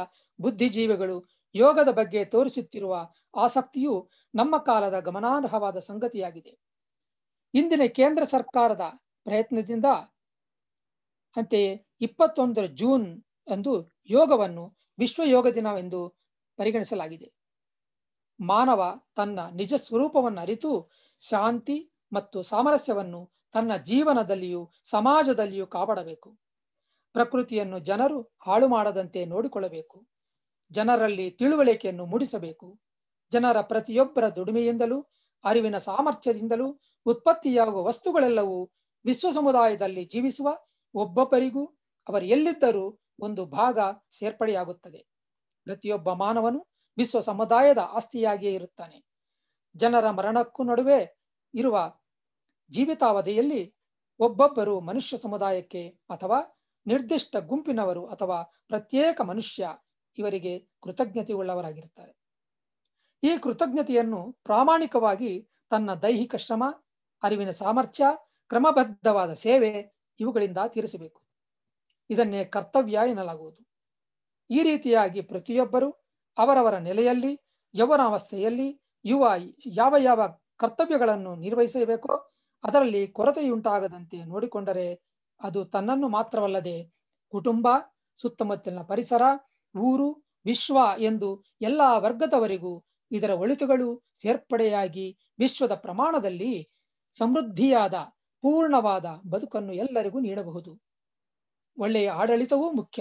ಬುದ್ಧಿಜೀವಿಗಳು ಯೋಗದ ಬಗ್ಗೆ ತೋರಿಸುತ್ತಿರುವ ಆಸಕ್ತಿಯು ನಮ್ಮ ಕಾಲದ ಗಮನಾರ್ಹವಾದ ಸಂಗತಿಯಾಗಿದೆ ಇಂದಿನ ಕೇಂದ್ರ ಸರ್ಕಾರದ ಪ್ರಯತ್ನದಿಂದ ಅಂತೆಯೇ ಇಪ್ಪತ್ತೊಂದರ ಜೂನ್ ಅಂದು ಯೋಗವನ್ನು ವಿಶ್ವ ಯೋಗ ದಿನವೆಂದು ಪರಿಗಣಿಸಲಾಗಿದೆ ಮಾನವ ತನ್ನ ನಿಜ ಸ್ವರೂಪವನ್ನು ಅರಿತು ಶಾಂತಿ ಮತ್ತು ಸಾಮರಸ್ಯವನ್ನು ತನ್ನ ಜೀವನದಲ್ಲಿಯೂ ಸಮಾಜದಲ್ಲಿಯೂ ಕಾಪಾಡಬೇಕು ಪ್ರಕೃತಿಯನ್ನು ಜನರು ಹಾಳು ಮಾಡದಂತೆ ನೋಡಿಕೊಳ್ಳಬೇಕು ಜನರಲ್ಲಿ ತಿಳುವಳಿಕೆಯನ್ನು ಮೂಡಿಸಬೇಕು ಜನರ ಪ್ರತಿಯೊಬ್ಬರ ದುಡಿಮೆಯಿಂದಲೂ ಅರಿವಿನ ಸಾಮರ್ಥ್ಯದಿಂದಲೂ ಉತ್ಪತ್ತಿಯಾಗುವ ವಸ್ತುಗಳೆಲ್ಲವೂ ವಿಶ್ವ ಸಮುದಾಯದಲ್ಲಿ ಜೀವಿಸುವ ಒಬ್ಬೊಬ್ಬರಿಗೂ ಅವರು ಎಲ್ಲಿದ್ದರೂ ಒಂದು ಭಾಗ ಸೇರ್ಪಡೆಯಾಗುತ್ತದೆ ಪ್ರತಿಯೊಬ್ಬ ಮಾನವನು ವಿಶ್ವ ಸಮುದಾಯದ ಆಸ್ತಿಯಾಗಿಯೇ ಇರುತ್ತಾನೆ ಜನರ ಮರಣಕ್ಕೂ ನಡುವೆ ಇರುವ ಜೀವಿತಾವಧಿಯಲ್ಲಿ ಒಬ್ಬೊಬ್ಬರು ಮನುಷ್ಯ ಸಮುದಾಯಕ್ಕೆ ಅಥವಾ ನಿರ್ದಿಷ್ಟ ಗುಂಪಿನವರು ಅಥವಾ ಪ್ರತ್ಯೇಕ ಮನುಷ್ಯ ಇವರಿಗೆ ಉಳ್ಳವರಾಗಿರ್ತಾರೆ ಈ ಕೃತಜ್ಞತೆಯನ್ನು ಪ್ರಾಮಾಣಿಕವಾಗಿ ತನ್ನ ದೈಹಿಕ ಶ್ರಮ ಅರಿವಿನ ಸಾಮರ್ಥ್ಯ ಕ್ರಮಬದ್ಧವಾದ ಸೇವೆ ಇವುಗಳಿಂದ ತೀರಿಸಬೇಕು ಇದನ್ನೇ ಕರ್ತವ್ಯ ಎನ್ನಲಾಗುವುದು ಈ ರೀತಿಯಾಗಿ ಪ್ರತಿಯೊಬ್ಬರು ಅವರವರ ನೆಲೆಯಲ್ಲಿ ಯೌವನಾವಸ್ಥೆಯಲ್ಲಿ ಯುವ ಯಾವ ಯಾವ ಕರ್ತವ್ಯಗಳನ್ನು ನಿರ್ವಹಿಸಬೇಕೋ ಅದರಲ್ಲಿ ಕೊರತೆಯುಂಟಾಗದಂತೆ ನೋಡಿಕೊಂಡರೆ ಅದು ತನ್ನನ್ನು ಮಾತ್ರವಲ್ಲದೆ ಕುಟುಂಬ ಸುತ್ತಮುತ್ತಲಿನ ಪರಿಸರ ಊರು ವಿಶ್ವ ಎಂದು ಎಲ್ಲ ವರ್ಗದವರಿಗೂ ಇದರ ಒಳಿತುಗಳು ಸೇರ್ಪಡೆಯಾಗಿ ವಿಶ್ವದ ಪ್ರಮಾಣದಲ್ಲಿ ಸಮೃದ್ಧಿಯಾದ ಪೂರ್ಣವಾದ ಬದುಕನ್ನು ಎಲ್ಲರಿಗೂ ನೀಡಬಹುದು ಒಳ್ಳೆಯ ಆಡಳಿತವೂ ಮುಖ್ಯ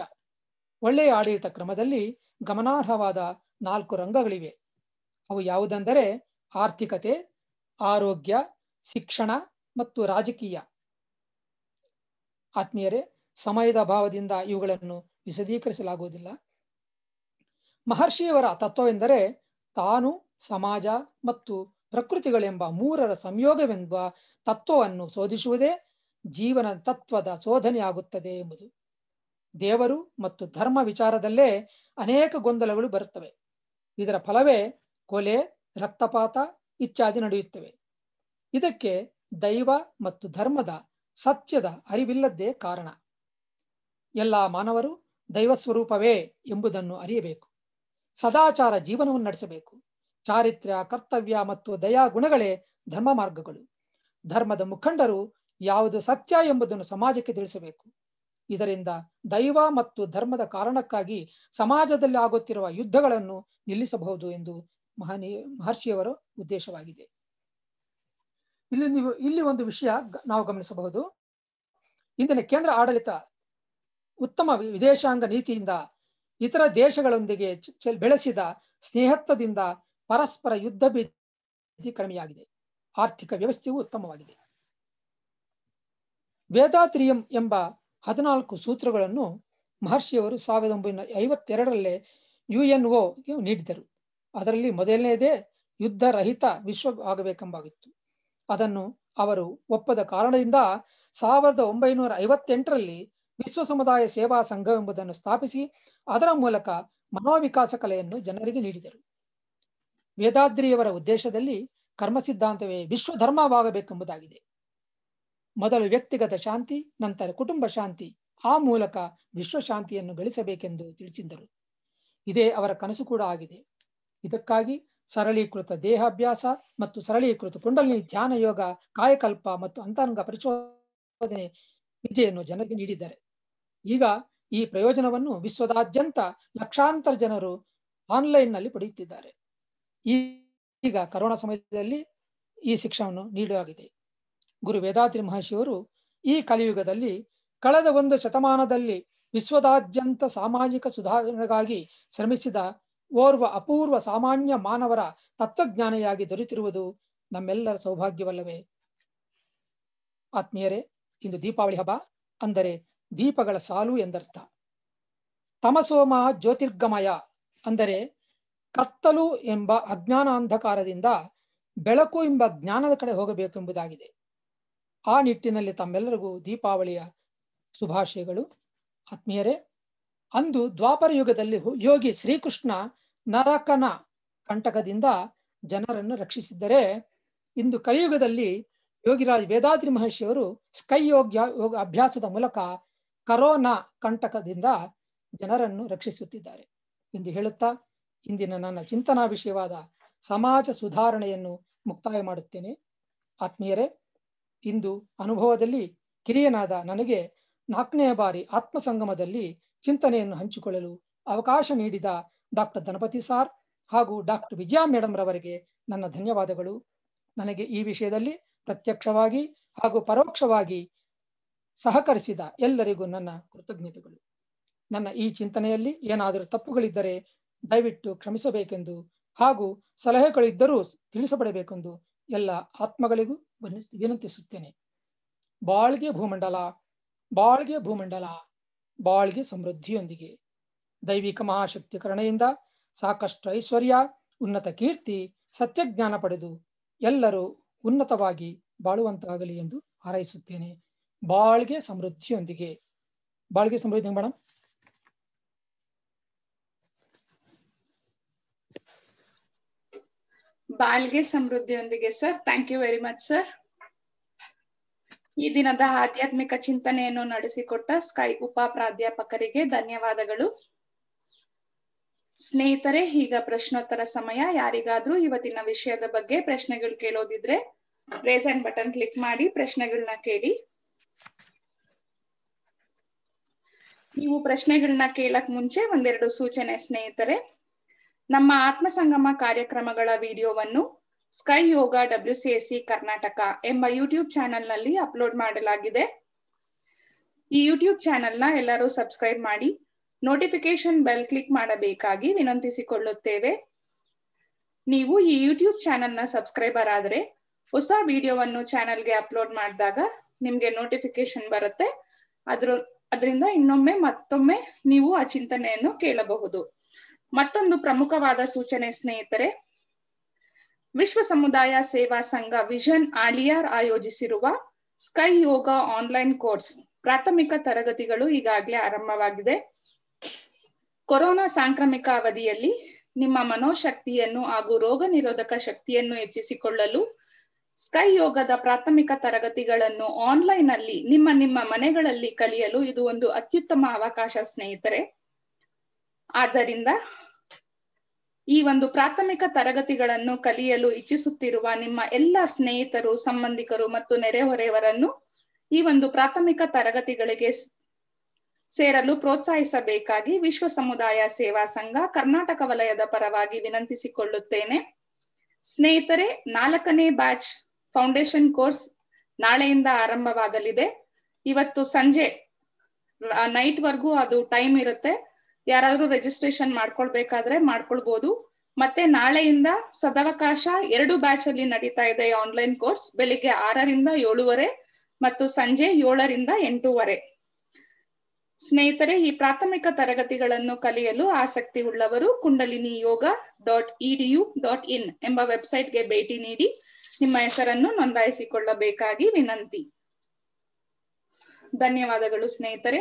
ಒಳ್ಳೆಯ ಆಡಳಿತ ಕ್ರಮದಲ್ಲಿ ಗಮನಾರ್ಹವಾದ ನಾಲ್ಕು ರಂಗಗಳಿವೆ ಅವು ಯಾವುದೆಂದರೆ ಆರ್ಥಿಕತೆ ಆರೋಗ್ಯ ಶಿಕ್ಷಣ ಮತ್ತು ರಾಜಕೀಯ ಆತ್ಮೀಯರೇ ಸಮಯದ ಭಾವದಿಂದ ಇವುಗಳನ್ನು ವಿಶದೀಕರಿಸಲಾಗುವುದಿಲ್ಲ ಮಹರ್ಷಿಯವರ ತತ್ವವೆಂದರೆ ತಾನು ಸಮಾಜ ಮತ್ತು ಪ್ರಕೃತಿಗಳೆಂಬ ಮೂರರ ಸಂಯೋಗವೆಂಬ ತತ್ವವನ್ನು ಶೋಧಿಸುವುದೇ ಜೀವನ ತತ್ವದ ಶೋಧನೆಯಾಗುತ್ತದೆ ಎಂಬುದು ದೇವರು ಮತ್ತು ಧರ್ಮ ವಿಚಾರದಲ್ಲೇ ಅನೇಕ ಗೊಂದಲಗಳು ಬರುತ್ತವೆ ಇದರ ಫಲವೇ ಕೊಲೆ ರಕ್ತಪಾತ ಇತ್ಯಾದಿ ನಡೆಯುತ್ತವೆ ಇದಕ್ಕೆ ದೈವ ಮತ್ತು ಧರ್ಮದ ಸತ್ಯದ ಅರಿವಿಲ್ಲದ್ದೇ ಕಾರಣ ಎಲ್ಲ ಮಾನವರು ದೈವ ಸ್ವರೂಪವೇ ಎಂಬುದನ್ನು ಅರಿಯಬೇಕು ಸದಾಚಾರ ಜೀವನವನ್ನು ನಡೆಸಬೇಕು ಚಾರಿತ್ರ್ಯ ಕರ್ತವ್ಯ ಮತ್ತು ದಯಾ ಗುಣಗಳೇ ಧರ್ಮ ಮಾರ್ಗಗಳು ಧರ್ಮದ ಮುಖಂಡರು ಯಾವುದು ಸತ್ಯ ಎಂಬುದನ್ನು ಸಮಾಜಕ್ಕೆ ತಿಳಿಸಬೇಕು ಇದರಿಂದ ದೈವ ಮತ್ತು ಧರ್ಮದ ಕಾರಣಕ್ಕಾಗಿ ಸಮಾಜದಲ್ಲಿ ಆಗುತ್ತಿರುವ ಯುದ್ಧಗಳನ್ನು ನಿಲ್ಲಿಸಬಹುದು ಎಂದು ಮಹನಿ ಮಹರ್ಷಿಯವರ ಉದ್ದೇಶವಾಗಿದೆ ಇಲ್ಲಿ ನೀವು ಇಲ್ಲಿ ಒಂದು ವಿಷಯ ನಾವು ಗಮನಿಸಬಹುದು ಇಂದಿನ ಕೇಂದ್ರ ಆಡಳಿತ ಉತ್ತಮ ವಿದೇಶಾಂಗ ನೀತಿಯಿಂದ ಇತರ ದೇಶಗಳೊಂದಿಗೆ ಬೆಳೆಸಿದ ಸ್ನೇಹತ್ವದಿಂದ ಪರಸ್ಪರ ಯುದ್ಧ ಭೀತಿ ಕಡಿಮೆಯಾಗಿದೆ ಆರ್ಥಿಕ ವ್ಯವಸ್ಥೆಯು ಉತ್ತಮವಾಗಿದೆ ವೇದಾತ್ರಿಯಂ ಎಂಬ ಹದಿನಾಲ್ಕು ಸೂತ್ರಗಳನ್ನು ಮಹರ್ಷಿಯವರು ಸಾವಿರದ ಒಂಬೈನೂರ ಐವತ್ತೆರಡರಲ್ಲೇ ಯು ಎನ್ ಒ ನೀಡಿದರು ಅದರಲ್ಲಿ ಮೊದಲನೆಯದೇ ಯುದ್ಧ ರಹಿತ ವಿಶ್ವ ಆಗಬೇಕೆಂಬಾಗಿತ್ತು ಅದನ್ನು ಅವರು ಒಪ್ಪದ ಕಾರಣದಿಂದ ಸಾವಿರದ ಒಂಬೈನೂರ ಐವತ್ತೆಂಟರಲ್ಲಿ ವಿಶ್ವ ಸಮುದಾಯ ಸೇವಾ ಸಂಘವೆಂಬುದನ್ನು ಸ್ಥಾಪಿಸಿ ಅದರ ಮೂಲಕ ಮನೋವಿಕಾಸ ಕಲೆಯನ್ನು ಜನರಿಗೆ ನೀಡಿದರು ವೇದಾದ್ರಿಯವರ ಉದ್ದೇಶದಲ್ಲಿ ಕರ್ಮ ಸಿದ್ಧಾಂತವೇ ವಿಶ್ವ ಮೊದಲು ವ್ಯಕ್ತಿಗತ ಶಾಂತಿ ನಂತರ ಕುಟುಂಬ ಶಾಂತಿ ಆ ಮೂಲಕ ವಿಶ್ವಶಾಂತಿಯನ್ನು ಗಳಿಸಬೇಕೆಂದು ತಿಳಿಸಿದ್ದರು ಇದೇ ಅವರ ಕನಸು ಕೂಡ ಆಗಿದೆ ಇದಕ್ಕಾಗಿ ಸರಳೀಕೃತ ದೇಹಾಭ್ಯಾಸ ಮತ್ತು ಸರಳೀಕೃತ ಕುಂಡಲಿನಿ ಧ್ಯಾನ ಯೋಗ ಕಾಯಕಲ್ಪ ಮತ್ತು ಅಂತರಂಗ ಪರಿಶೋಧನೆ ವಿದ್ಯೆಯನ್ನು ಜನರಿಗೆ ನೀಡಿದ್ದಾರೆ ಈಗ ಈ ಪ್ರಯೋಜನವನ್ನು ವಿಶ್ವದಾದ್ಯಂತ ಲಕ್ಷಾಂತರ ಜನರು ಆನ್ಲೈನ್ನಲ್ಲಿ ಪಡೆಯುತ್ತಿದ್ದಾರೆ ಈಗ ಕರೋನಾ ಸಮಯದಲ್ಲಿ ಈ ಶಿಕ್ಷಣವನ್ನು ನೀಡಲಾಗಿದೆ ಗುರು ವೇದಾದ್ರಿ ಮಹರ್ಷಿಯವರು ಈ ಕಲಿಯುಗದಲ್ಲಿ ಕಳೆದ ಒಂದು ಶತಮಾನದಲ್ಲಿ ವಿಶ್ವದಾದ್ಯಂತ ಸಾಮಾಜಿಕ ಸುಧಾರಣೆಗಾಗಿ ಶ್ರಮಿಸಿದ ಓರ್ವ ಅಪೂರ್ವ ಸಾಮಾನ್ಯ ಮಾನವರ ತತ್ವಜ್ಞಾನಿಯಾಗಿ ದೊರೆತಿರುವುದು ನಮ್ಮೆಲ್ಲರ ಸೌಭಾಗ್ಯವಲ್ಲವೇ ಆತ್ಮೀಯರೇ ಇಂದು ದೀಪಾವಳಿ ಹಬ್ಬ ಅಂದರೆ ದೀಪಗಳ ಸಾಲು ಎಂದರ್ಥ ತಮಸೋಮ ಜ್ಯೋತಿರ್ಗಮಯ ಅಂದರೆ ಕತ್ತಲು ಎಂಬ ಅಜ್ಞಾನ ಅಂಧಕಾರದಿಂದ ಬೆಳಕು ಎಂಬ ಜ್ಞಾನದ ಕಡೆ ಹೋಗಬೇಕೆಂಬುದಾಗಿದೆ ಆ ನಿಟ್ಟಿನಲ್ಲಿ ತಮ್ಮೆಲ್ಲರಿಗೂ ದೀಪಾವಳಿಯ ಶುಭಾಶಯಗಳು ಆತ್ಮೀಯರೇ ಅಂದು ದ್ವಾಪರ ಯುಗದಲ್ಲಿ ಯೋಗಿ ಶ್ರೀಕೃಷ್ಣ ನರಕನ ಕಂಟಕದಿಂದ ಜನರನ್ನು ರಕ್ಷಿಸಿದ್ದರೆ ಇಂದು ಕಲಿಯುಗದಲ್ಲಿ ಯೋಗಿರಾಜ್ ವೇದಾದ್ರಿ ಮಹರ್ಷಿಯವರು ಸ್ಕೈ ಯೋಗ ಅಭ್ಯಾಸದ ಮೂಲಕ ಕರೋನಾ ಕಂಟಕದಿಂದ ಜನರನ್ನು ರಕ್ಷಿಸುತ್ತಿದ್ದಾರೆ ಎಂದು ಹೇಳುತ್ತಾ ಇಂದಿನ ನನ್ನ ಚಿಂತನಾ ವಿಷಯವಾದ ಸಮಾಜ ಸುಧಾರಣೆಯನ್ನು ಮುಕ್ತಾಯ ಮಾಡುತ್ತೇನೆ ಆತ್ಮೀಯರೇ ಇಂದು ಅನುಭವದಲ್ಲಿ ಕಿರಿಯನಾದ ನನಗೆ ನಾಲ್ಕನೆಯ ಬಾರಿ ಆತ್ಮಸಂಗಮದಲ್ಲಿ ಚಿಂತನೆಯನ್ನು ಹಂಚಿಕೊಳ್ಳಲು ಅವಕಾಶ ನೀಡಿದ ಡಾಕ್ಟರ್ ಧನಪತಿ ಸಾರ್ ಹಾಗೂ ಡಾಕ್ಟರ್ ವಿಜಯಾ ಮೇಡಮ್ ರವರಿಗೆ ನನ್ನ ಧನ್ಯವಾದಗಳು ನನಗೆ ಈ ವಿಷಯದಲ್ಲಿ ಪ್ರತ್ಯಕ್ಷವಾಗಿ ಹಾಗೂ ಪರೋಕ್ಷವಾಗಿ ಸಹಕರಿಸಿದ ಎಲ್ಲರಿಗೂ ನನ್ನ ಕೃತಜ್ಞತೆಗಳು ನನ್ನ ಈ ಚಿಂತನೆಯಲ್ಲಿ ಏನಾದರೂ ತಪ್ಪುಗಳಿದ್ದರೆ ದಯವಿಟ್ಟು ಕ್ಷಮಿಸಬೇಕೆಂದು ಹಾಗೂ ಸಲಹೆಗಳಿದ್ದರೂ ತಿಳಿಸಬಡಬೇಕೆಂದು ಎಲ್ಲ ಆತ್ಮಗಳಿಗೂ ವಿನಂತಿಸುತ್ತೇನೆ ಬಾಳ್ಗೆ ಭೂಮಂಡಲ ಬಾಳ್ಗೆ ಭೂಮಂಡಲ ಬಾಳ್ಗೆ ಸಮೃದ್ಧಿಯೊಂದಿಗೆ ದೈವಿಕ ಮಹಾಶಕ್ತಿ ಕರಣೆಯಿಂದ ಸಾಕಷ್ಟು ಐಶ್ವರ್ಯ ಉನ್ನತ ಕೀರ್ತಿ ಸತ್ಯಜ್ಞಾನ ಪಡೆದು ಎಲ್ಲರೂ ಉನ್ನತವಾಗಿ ಬಾಳುವಂತಾಗಲಿ ಎಂದು ಹಾರೈಸುತ್ತೇನೆ ಬಾಳ್ಗೆ ಸಮೃದ್ಧಿಯೊಂದಿಗೆ ಬಾಳ್ಗೆ ಸಮೃದ್ಧಿ ಹೆಂಗ್ ಮೇಡಮ್ ಬಾಳ್ಗೆ ಸಮೃದ್ಧಿಯೊಂದಿಗೆ sir thank you very much sir ಈ ದಿನದ ಆಧ್ಯಾತ್ಮಿಕ ಚಿಂತನೆಯನ್ನು ನಡೆಸಿಕೊಟ್ಟ ಸ್ಕೈ ಉಪ ಪ್ರಾಧ್ಯಾಪಕರಿಗೆ ಧನ್ಯವಾದಗಳು ಸ್ನೇಹಿತರೆ ಈಗ ಪ್ರಶ್ನೋತ್ತರ ಸಮಯ ಯಾರಿಗಾದ್ರೂ ಇವತ್ತಿನ ವಿಷಯದ ಬಗ್ಗೆ ಪ್ರಶ್ನೆಗಳು ಕೇಳೋದಿದ್ರೆ ರೇಸ್ ಬಟನ್ ಕ್ಲಿಕ್ ಮಾಡಿ ಪ್ರಶ್ನೆಗಳನ್ನ ಕೇಳಿ ನೀವು ಪ್ರಶ್ನೆಗಳನ್ನ ಕೇಳಕ್ ಮುಂಚೆ ಒಂದೆರಡು ಸೂಚನೆ ಸ್ನೇಹಿತರೆ ನಮ್ಮ ಆತ್ಮ ಸಂಗಮ ಕಾರ್ಯಕ್ರಮಗಳ ವಿಡಿಯೋವನ್ನು SKY yoga W C S C Karnataka ಎಂಬ ಯೂಟ್ಯೂಬ್ ಚಾನೆಲ್ ನಲ್ಲಿ ಅಪ್ಲೋಡ್ ಮಾಡಲಾಗಿದೆ ಈ ಯೂಟ್ಯೂಬ್ ಚಾನೆಲ್ ನ ಎಲ್ಲರೂ ಸಬ್ಸ್ಕ್ರೈಬ್ ಮಾಡಿ ನೋಟಿಫಿಕೇಶನ್ ಬೆಲ್ ಕ್ಲಿಕ್ ಮಾಡಬೇಕಾಗಿ ವಿನಂತಿಸಿಕೊಳ್ಳುತ್ತೇವೆ ನೀವು ಈ ಯೂಟ್ಯೂಬ್ ಚಾನೆಲ್ ನ ಸಬ್ಸ್ಕ್ರೈಬರ್ ಆದ್ರೆ ಹೊಸ ವಿಡಿಯೋವನ್ನು ಚಾನೆಲ್ಗೆ ಅಪ್ಲೋಡ್ ಮಾಡಿದಾಗ ನಿಮ್ಗೆ ನೋಟಿಫಿಕೇಶನ್ ಬರುತ್ತೆ ಅದ್ರ ಅದರಿಂದ ಇನ್ನೊಮ್ಮೆ ಮತ್ತೊಮ್ಮೆ ನೀವು ಆ ಚಿಂತನೆಯನ್ನು ಕೇಳಬಹುದು ಮತ್ತೊಂದು ಪ್ರಮುಖವಾದ ಸೂಚನೆ ಸ್ನೇಹಿತರೆ ವಿಶ್ವ ಸಮುದಾಯ ಸೇವಾ ಸಂಘ ವಿಷನ್ ಆಲಿಯಾರ್ ಆಯೋಜಿಸಿರುವ ಸ್ಕೈ ಯೋಗ ಆನ್ಲೈನ್ ಕೋರ್ಸ್ ಪ್ರಾಥಮಿಕ ತರಗತಿಗಳು ಈಗಾಗಲೇ ಆರಂಭವಾಗಿದೆ ಕೊರೋನಾ ಸಾಂಕ್ರಾಮಿಕ ಅವಧಿಯಲ್ಲಿ ನಿಮ್ಮ ಮನೋಶಕ್ತಿಯನ್ನು ಹಾಗೂ ರೋಗ ನಿರೋಧಕ ಶಕ್ತಿಯನ್ನು ಹೆಚ್ಚಿಸಿಕೊಳ್ಳಲು ಸ್ಕೈ ಯೋಗದ ಪ್ರಾಥಮಿಕ ತರಗತಿಗಳನ್ನು ಆನ್ಲೈನ್ ಅಲ್ಲಿ ನಿಮ್ಮ ನಿಮ್ಮ ಮನೆಗಳಲ್ಲಿ ಕಲಿಯಲು ಇದು ಒಂದು ಅತ್ಯುತ್ತಮ ಅವಕಾಶ ಸ್ನೇಹಿತರೆ ಆದ್ದರಿಂದ ಈ ಒಂದು ಪ್ರಾಥಮಿಕ ತರಗತಿಗಳನ್ನು ಕಲಿಯಲು ಇಚ್ಛಿಸುತ್ತಿರುವ ನಿಮ್ಮ ಎಲ್ಲ ಸ್ನೇಹಿತರು ಸಂಬಂಧಿಕರು ಮತ್ತು ನೆರೆಹೊರೆಯವರನ್ನು ಈ ಒಂದು ಪ್ರಾಥಮಿಕ ತರಗತಿಗಳಿಗೆ ಸೇರಲು ಪ್ರೋತ್ಸಾಹಿಸಬೇಕಾಗಿ ವಿಶ್ವ ಸಮುದಾಯ ಸೇವಾ ಸಂಘ ಕರ್ನಾಟಕ ವಲಯದ ಪರವಾಗಿ ವಿನಂತಿಸಿಕೊಳ್ಳುತ್ತೇನೆ ಸ್ನೇಹಿತರೆ ನಾಲ್ಕನೇ ಬ್ಯಾಚ್ ಫೌಂಡೇಶನ್ ಕೋರ್ಸ್ ನಾಳೆಯಿಂದ ಆರಂಭವಾಗಲಿದೆ ಇವತ್ತು ಸಂಜೆ ನೈಟ್ ವರ್ಗೂ ಅದು ಟೈಮ್ ಇರುತ್ತೆ ಯಾರಾದ್ರೂ ರಿಜಿಸ್ಟ್ರೇಷನ್ ಮಾಡ್ಕೊಳ್ಬೇಕಾದ್ರೆ ಮಾಡ್ಕೊಳ್ಬಹುದು ಮತ್ತೆ ನಾಳೆಯಿಂದ ಸದಾವಕಾಶ ಎರಡು ಬ್ಯಾಚ್ ಅಲ್ಲಿ ನಡೀತಾ ಇದೆ ಆನ್ಲೈನ್ ಕೋರ್ಸ್ ಬೆಳಿಗ್ಗೆ ಆರರಿಂದ ಏಳುವರೆ ಮತ್ತು ಸಂಜೆ ಏಳರಿಂದ ಎಂಟೂವರೆ ಸ್ನೇಹಿತರೆ ಈ ಪ್ರಾಥಮಿಕ ತರಗತಿಗಳನ್ನು ಕಲಿಯಲು ಆಸಕ್ತಿ ಉಳ್ಳವರು Kundalini yoga dot edu e dot in ಎಂಬ ವೆಬ್ಸೈಟ್ಗೆ ಭೇಟಿ ನೀಡಿ ನಿಮ್ಮ ಹೆಸರನ್ನು ನೋಂದಾಯಿಸಿಕೊಳ್ಳಬೇಕಾಗಿ ವಿನಂತಿ ಧನ್ಯವಾದಗಳು ಸ್ನೇಹಿತರೆ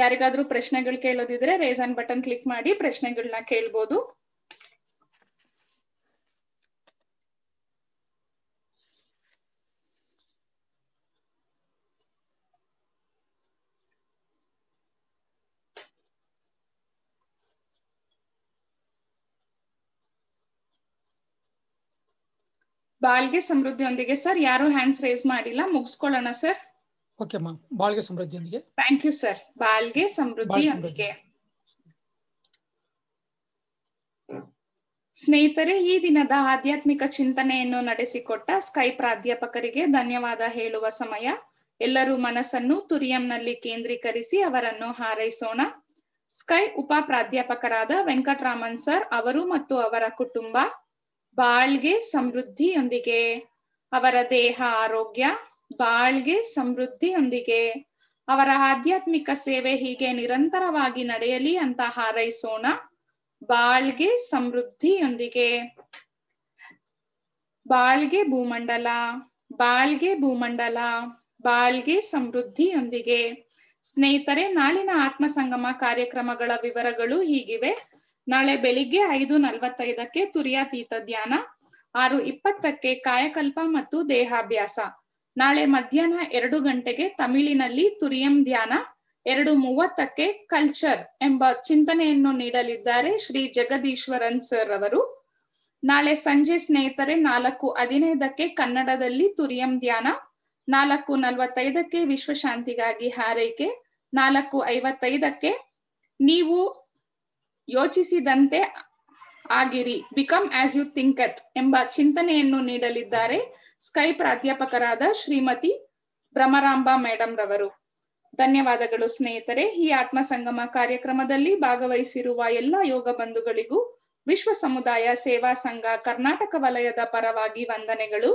ಯಾರಿಗಾದ್ರೂ ಪ್ರಶ್ನೆಗಳು ಕೇಳೋದಿದ್ರೆ ರೇಸ್ ಬಟನ್ ಕ್ಲಿಕ್ ಮಾಡಿ ಪ್ರಶ್ನೆಗಳನ್ನ ಕೇಳ್ಬೋದು ಬಾಳ್ಗೆ ಸಮೃದ್ಧಿಯೊಂದಿಗೆ ಸರ್ ಯಾರು ಹ್ಯಾಂಡ್ಸ್ ರೇಸ್ ಮಾಡಿಲ್ಲ ಮುಗಿಸ್ಕೊಳ್ಳೋಣ ಸರ್ ಓಕೆ ಬಾಳ್ಗೆ ಸಮೃದ್ಧಿಯೊಂದಿಗೆ ಥ್ಯಾಂಕ್ ಯು ಸರ್ ಬಾಳ್ಗೆ ಸಮೃದ್ಧಿಯೊಂದಿಗೆ ಸ್ನೇಹಿತರೆ ಈ ದಿನದ ಆಧ್ಯಾತ್ಮಿಕ ಚಿಂತನೆಯನ್ನು ನಡೆಸಿಕೊಟ್ಟ ಸ್ಕೈ ಪ್ರಾಧ್ಯಾಪಕರಿಗೆ ಧನ್ಯವಾದ ಹೇಳುವ ಸಮಯ ಎಲ್ಲರೂ ಮನಸ್ಸನ್ನು ತುರಿಯಂನಲ್ಲಿ ಕೇಂದ್ರೀಕರಿಸಿ ಅವರನ್ನು ಹಾರೈಸೋಣ ಸ್ಕೈ ಉಪ ಪ್ರಾಧ್ಯಾಪಕರಾದ ವೆಂಕಟರಾಮನ್ ಸರ್ ಅವರು ಮತ್ತು ಅವರ ಕುಟುಂಬ ಬಾಳ್ಗೆ ಸಮೃದ್ಧಿಯೊಂದಿಗೆ ಅವರ ದೇಹ ಆರೋಗ್ಯ ಬಾಳ್ಗೆ ಸಮೃದ್ಧಿಯೊಂದಿಗೆ ಅವರ ಆಧ್ಯಾತ್ಮಿಕ ಸೇವೆ ಹೀಗೆ ನಿರಂತರವಾಗಿ ನಡೆಯಲಿ ಅಂತ ಹಾರೈಸೋಣ ಬಾಳ್ಗೆ ಸಮೃದ್ಧಿಯೊಂದಿಗೆ ಬಾಳ್ಗೆ ಭೂಮಂಡಲ ಬಾಳ್ಗೆ ಭೂಮಂಡಲ ಬಾಳ್ಗೆ ಸಮೃದ್ಧಿಯೊಂದಿಗೆ ಸ್ನೇಹಿತರೆ ನಾಳಿನ ಆತ್ಮ ಸಂಗಮ ಕಾರ್ಯಕ್ರಮಗಳ ವಿವರಗಳು ಹೀಗಿವೆ ನಾಳೆ ಬೆಳಿಗ್ಗೆ ಐದು ನಲವತ್ತೈದಕ್ಕೆ ತುರಿಯಾತೀತ ಧ್ಯಾನ ಆರು ಇಪ್ಪತ್ತಕ್ಕೆ ಕಾಯಕಲ್ಪ ಮತ್ತು ದೇಹಾಭ್ಯಾಸ ನಾಳೆ ಮಧ್ಯಾಹ್ನ ಎರಡು ಗಂಟೆಗೆ ತಮಿಳಿನಲ್ಲಿ ತುರಿಯಂ ಧ್ಯಾನ ಎರಡು ಮೂವತ್ತಕ್ಕೆ ಕಲ್ಚರ್ ಎಂಬ ಚಿಂತನೆಯನ್ನು ನೀಡಲಿದ್ದಾರೆ ಶ್ರೀ ಜಗದೀಶ್ವರನ್ ಸರ್ ಅವರು ನಾಳೆ ಸಂಜೆ ಸ್ನೇಹಿತರೆ ನಾಲ್ಕು ಹದಿನೈದಕ್ಕೆ ಕನ್ನಡದಲ್ಲಿ ತುರಿಯಂ ಧ್ಯಾನ ನಾಲ್ಕು ನಲವತ್ತೈದಕ್ಕೆ ವಿಶ್ವಶಾಂತಿಗಾಗಿ ಹಾರೈಕೆ ನಾಲ್ಕು ಐವತ್ತೈದಕ್ಕೆ ನೀವು ಯೋಚಿಸಿದಂತೆ ಆಗಿರಿ ಬಿಕಮ್ ಆಸ್ ಯು ಥಿಂಕತ್ ಎಂಬ ಚಿಂತನೆಯನ್ನು ನೀಡಲಿದ್ದಾರೆ ಸ್ಕೈ ಪ್ರಾಧ್ಯಾಪಕರಾದ ಶ್ರೀಮತಿ ಭ್ರಮರಾಂಬಾ ಮೇಡಮ್ ರವರು ಧನ್ಯವಾದಗಳು ಸ್ನೇಹಿತರೆ ಈ ಆತ್ಮಸಂಗಮ ಕಾರ್ಯಕ್ರಮದಲ್ಲಿ ಭಾಗವಹಿಸಿರುವ ಎಲ್ಲ ಯೋಗ ಬಂಧುಗಳಿಗೂ ವಿಶ್ವ ಸಮುದಾಯ ಸೇವಾ ಸಂಘ ಕರ್ನಾಟಕ ವಲಯದ ಪರವಾಗಿ ವಂದನೆಗಳು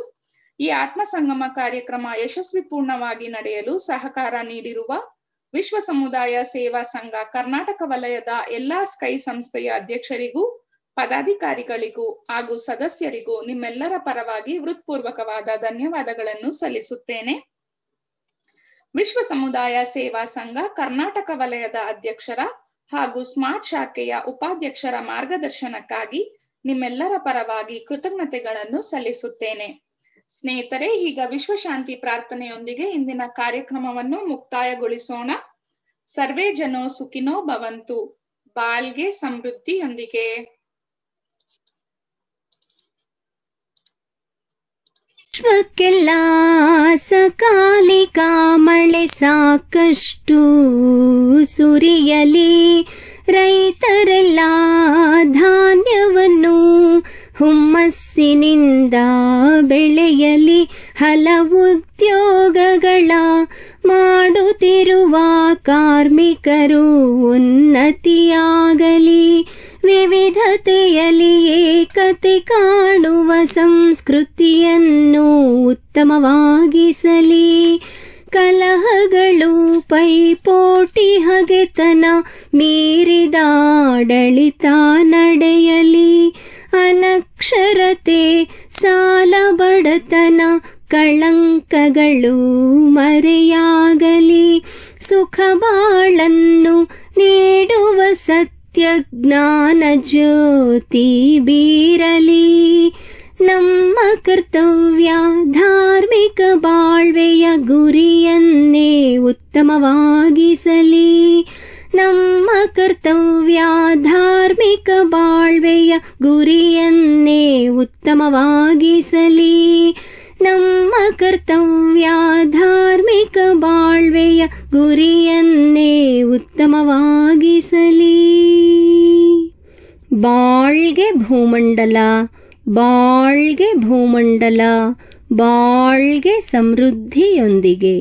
ಈ ಆತ್ಮಸಂಗಮ ಕಾರ್ಯಕ್ರಮ ಯಶಸ್ವಿ ಪೂರ್ಣವಾಗಿ ನಡೆಯಲು ಸಹಕಾರ ನೀಡಿರುವ ವಿಶ್ವ ಸಮುದಾಯ ಸೇವಾ ಸಂಘ ಕರ್ನಾಟಕ ವಲಯದ ಎಲ್ಲಾ ಸ್ಕೈ ಸಂಸ್ಥೆಯ ಅಧ್ಯಕ್ಷರಿಗೂ ಪದಾಧಿಕಾರಿಗಳಿಗೂ ಹಾಗೂ ಸದಸ್ಯರಿಗೂ ನಿಮ್ಮೆಲ್ಲರ ಪರವಾಗಿ ವೃತ್ಪೂರ್ವಕವಾದ ಧನ್ಯವಾದಗಳನ್ನು ಸಲ್ಲಿಸುತ್ತೇನೆ ವಿಶ್ವ ಸಮುದಾಯ ಸೇವಾ ಸಂಘ ಕರ್ನಾಟಕ ವಲಯದ ಅಧ್ಯಕ್ಷರ ಹಾಗೂ ಸ್ಮಾರ್ಟ್ ಶಾಖೆಯ ಉಪಾಧ್ಯಕ್ಷರ ಮಾರ್ಗದರ್ಶನಕ್ಕಾಗಿ ನಿಮ್ಮೆಲ್ಲರ ಪರವಾಗಿ ಕೃತಜ್ಞತೆಗಳನ್ನು ಸಲ್ಲಿಸುತ್ತೇನೆ ಸ್ನೇಹಿತರೆ ಈಗ ವಿಶ್ವಶಾಂತಿ ಪ್ರಾರ್ಥನೆಯೊಂದಿಗೆ ಇಂದಿನ ಕಾರ್ಯಕ್ರಮವನ್ನು ಮುಕ್ತಾಯಗೊಳಿಸೋಣ ಸರ್ವೇ ಜನೋ ಸುಖಿನೋ ಭವಂತು ಬಾಲ್ಗೆ ಸಮೃದ್ಧಿಯೊಂದಿಗೆ ವಿಶ್ವಕ್ಕೆಲ್ಲ ಸಕಾಲಿಕ ಮಳೆ ಸಾಕಷ್ಟು ಸುರಿಯಲಿ ರೈತರೆಲ್ಲ ಧಾನ್ಯವನ್ನು ಹುಮ್ಮಸ್ಸಿನಿಂದ ಬೆಳೆಯಲಿ ಹಲವು ಉದ್ಯೋಗಗಳ ಮಾಡುತ್ತಿರುವ ಕಾರ್ಮಿಕರು ಉನ್ನತಿಯಾಗಲಿ ವಿವಿಧತೆಯಲ್ಲಿ ಏಕತೆ ಕಾಣುವ ಸಂಸ್ಕೃತಿಯನ್ನು ಉತ್ತಮವಾಗಿಸಲಿ ಕಲಹಗಳು ಪೈಪೋಟಿ ಹಗೆತನ ಮೀರಿದಾಡಳಿತ ನಡೆಯಲಿ ಅನಕ್ಷರತೆ ಸಾಲ ಬಡತನ ಕಳಂಕಗಳು ಮರೆಯಾಗಲಿ ಸುಖಬಾಳನ್ನು ನೀಡುವ ಸತ್ಯ ಜ್ಞಾನ ಜ್ಯೋತಿ ಬೀರಲಿ ನಮ್ಮ ಕರ್ತವ್ಯ ಧಾರ್ಮಿಕ ಬಾಳ್ವೆಯ ಗುರಿಯನ್ನೇ ಉತ್ತಮವಾಗಿಸಲಿ ನಮ್ಮ ಕರ್ತವ್ಯ ಧಾರ್ಮಿಕ ಬಾಳ್ವೆಯ ಗುರಿಯನ್ನೇ ಉತ್ತಮವಾಗಿಸಲಿ ನಮ್ಮ ಕರ್ತವ್ಯ ಧಾರ್ಮಿಕ ಬಾಳ್ವೆಯ ಗುರಿಯನ್ನೇ ಉತ್ತಮವಾಗಿಸಲಿ ಬಾಳ್ಗೆ ಭೂಮಂಡಲ ಬಾಳ್ಗೆ ಭೂಮಂಡಲ ಬಾಳ್ಗೆ ಸಮೃದ್ಧಿಯೊಂದಿಗೆ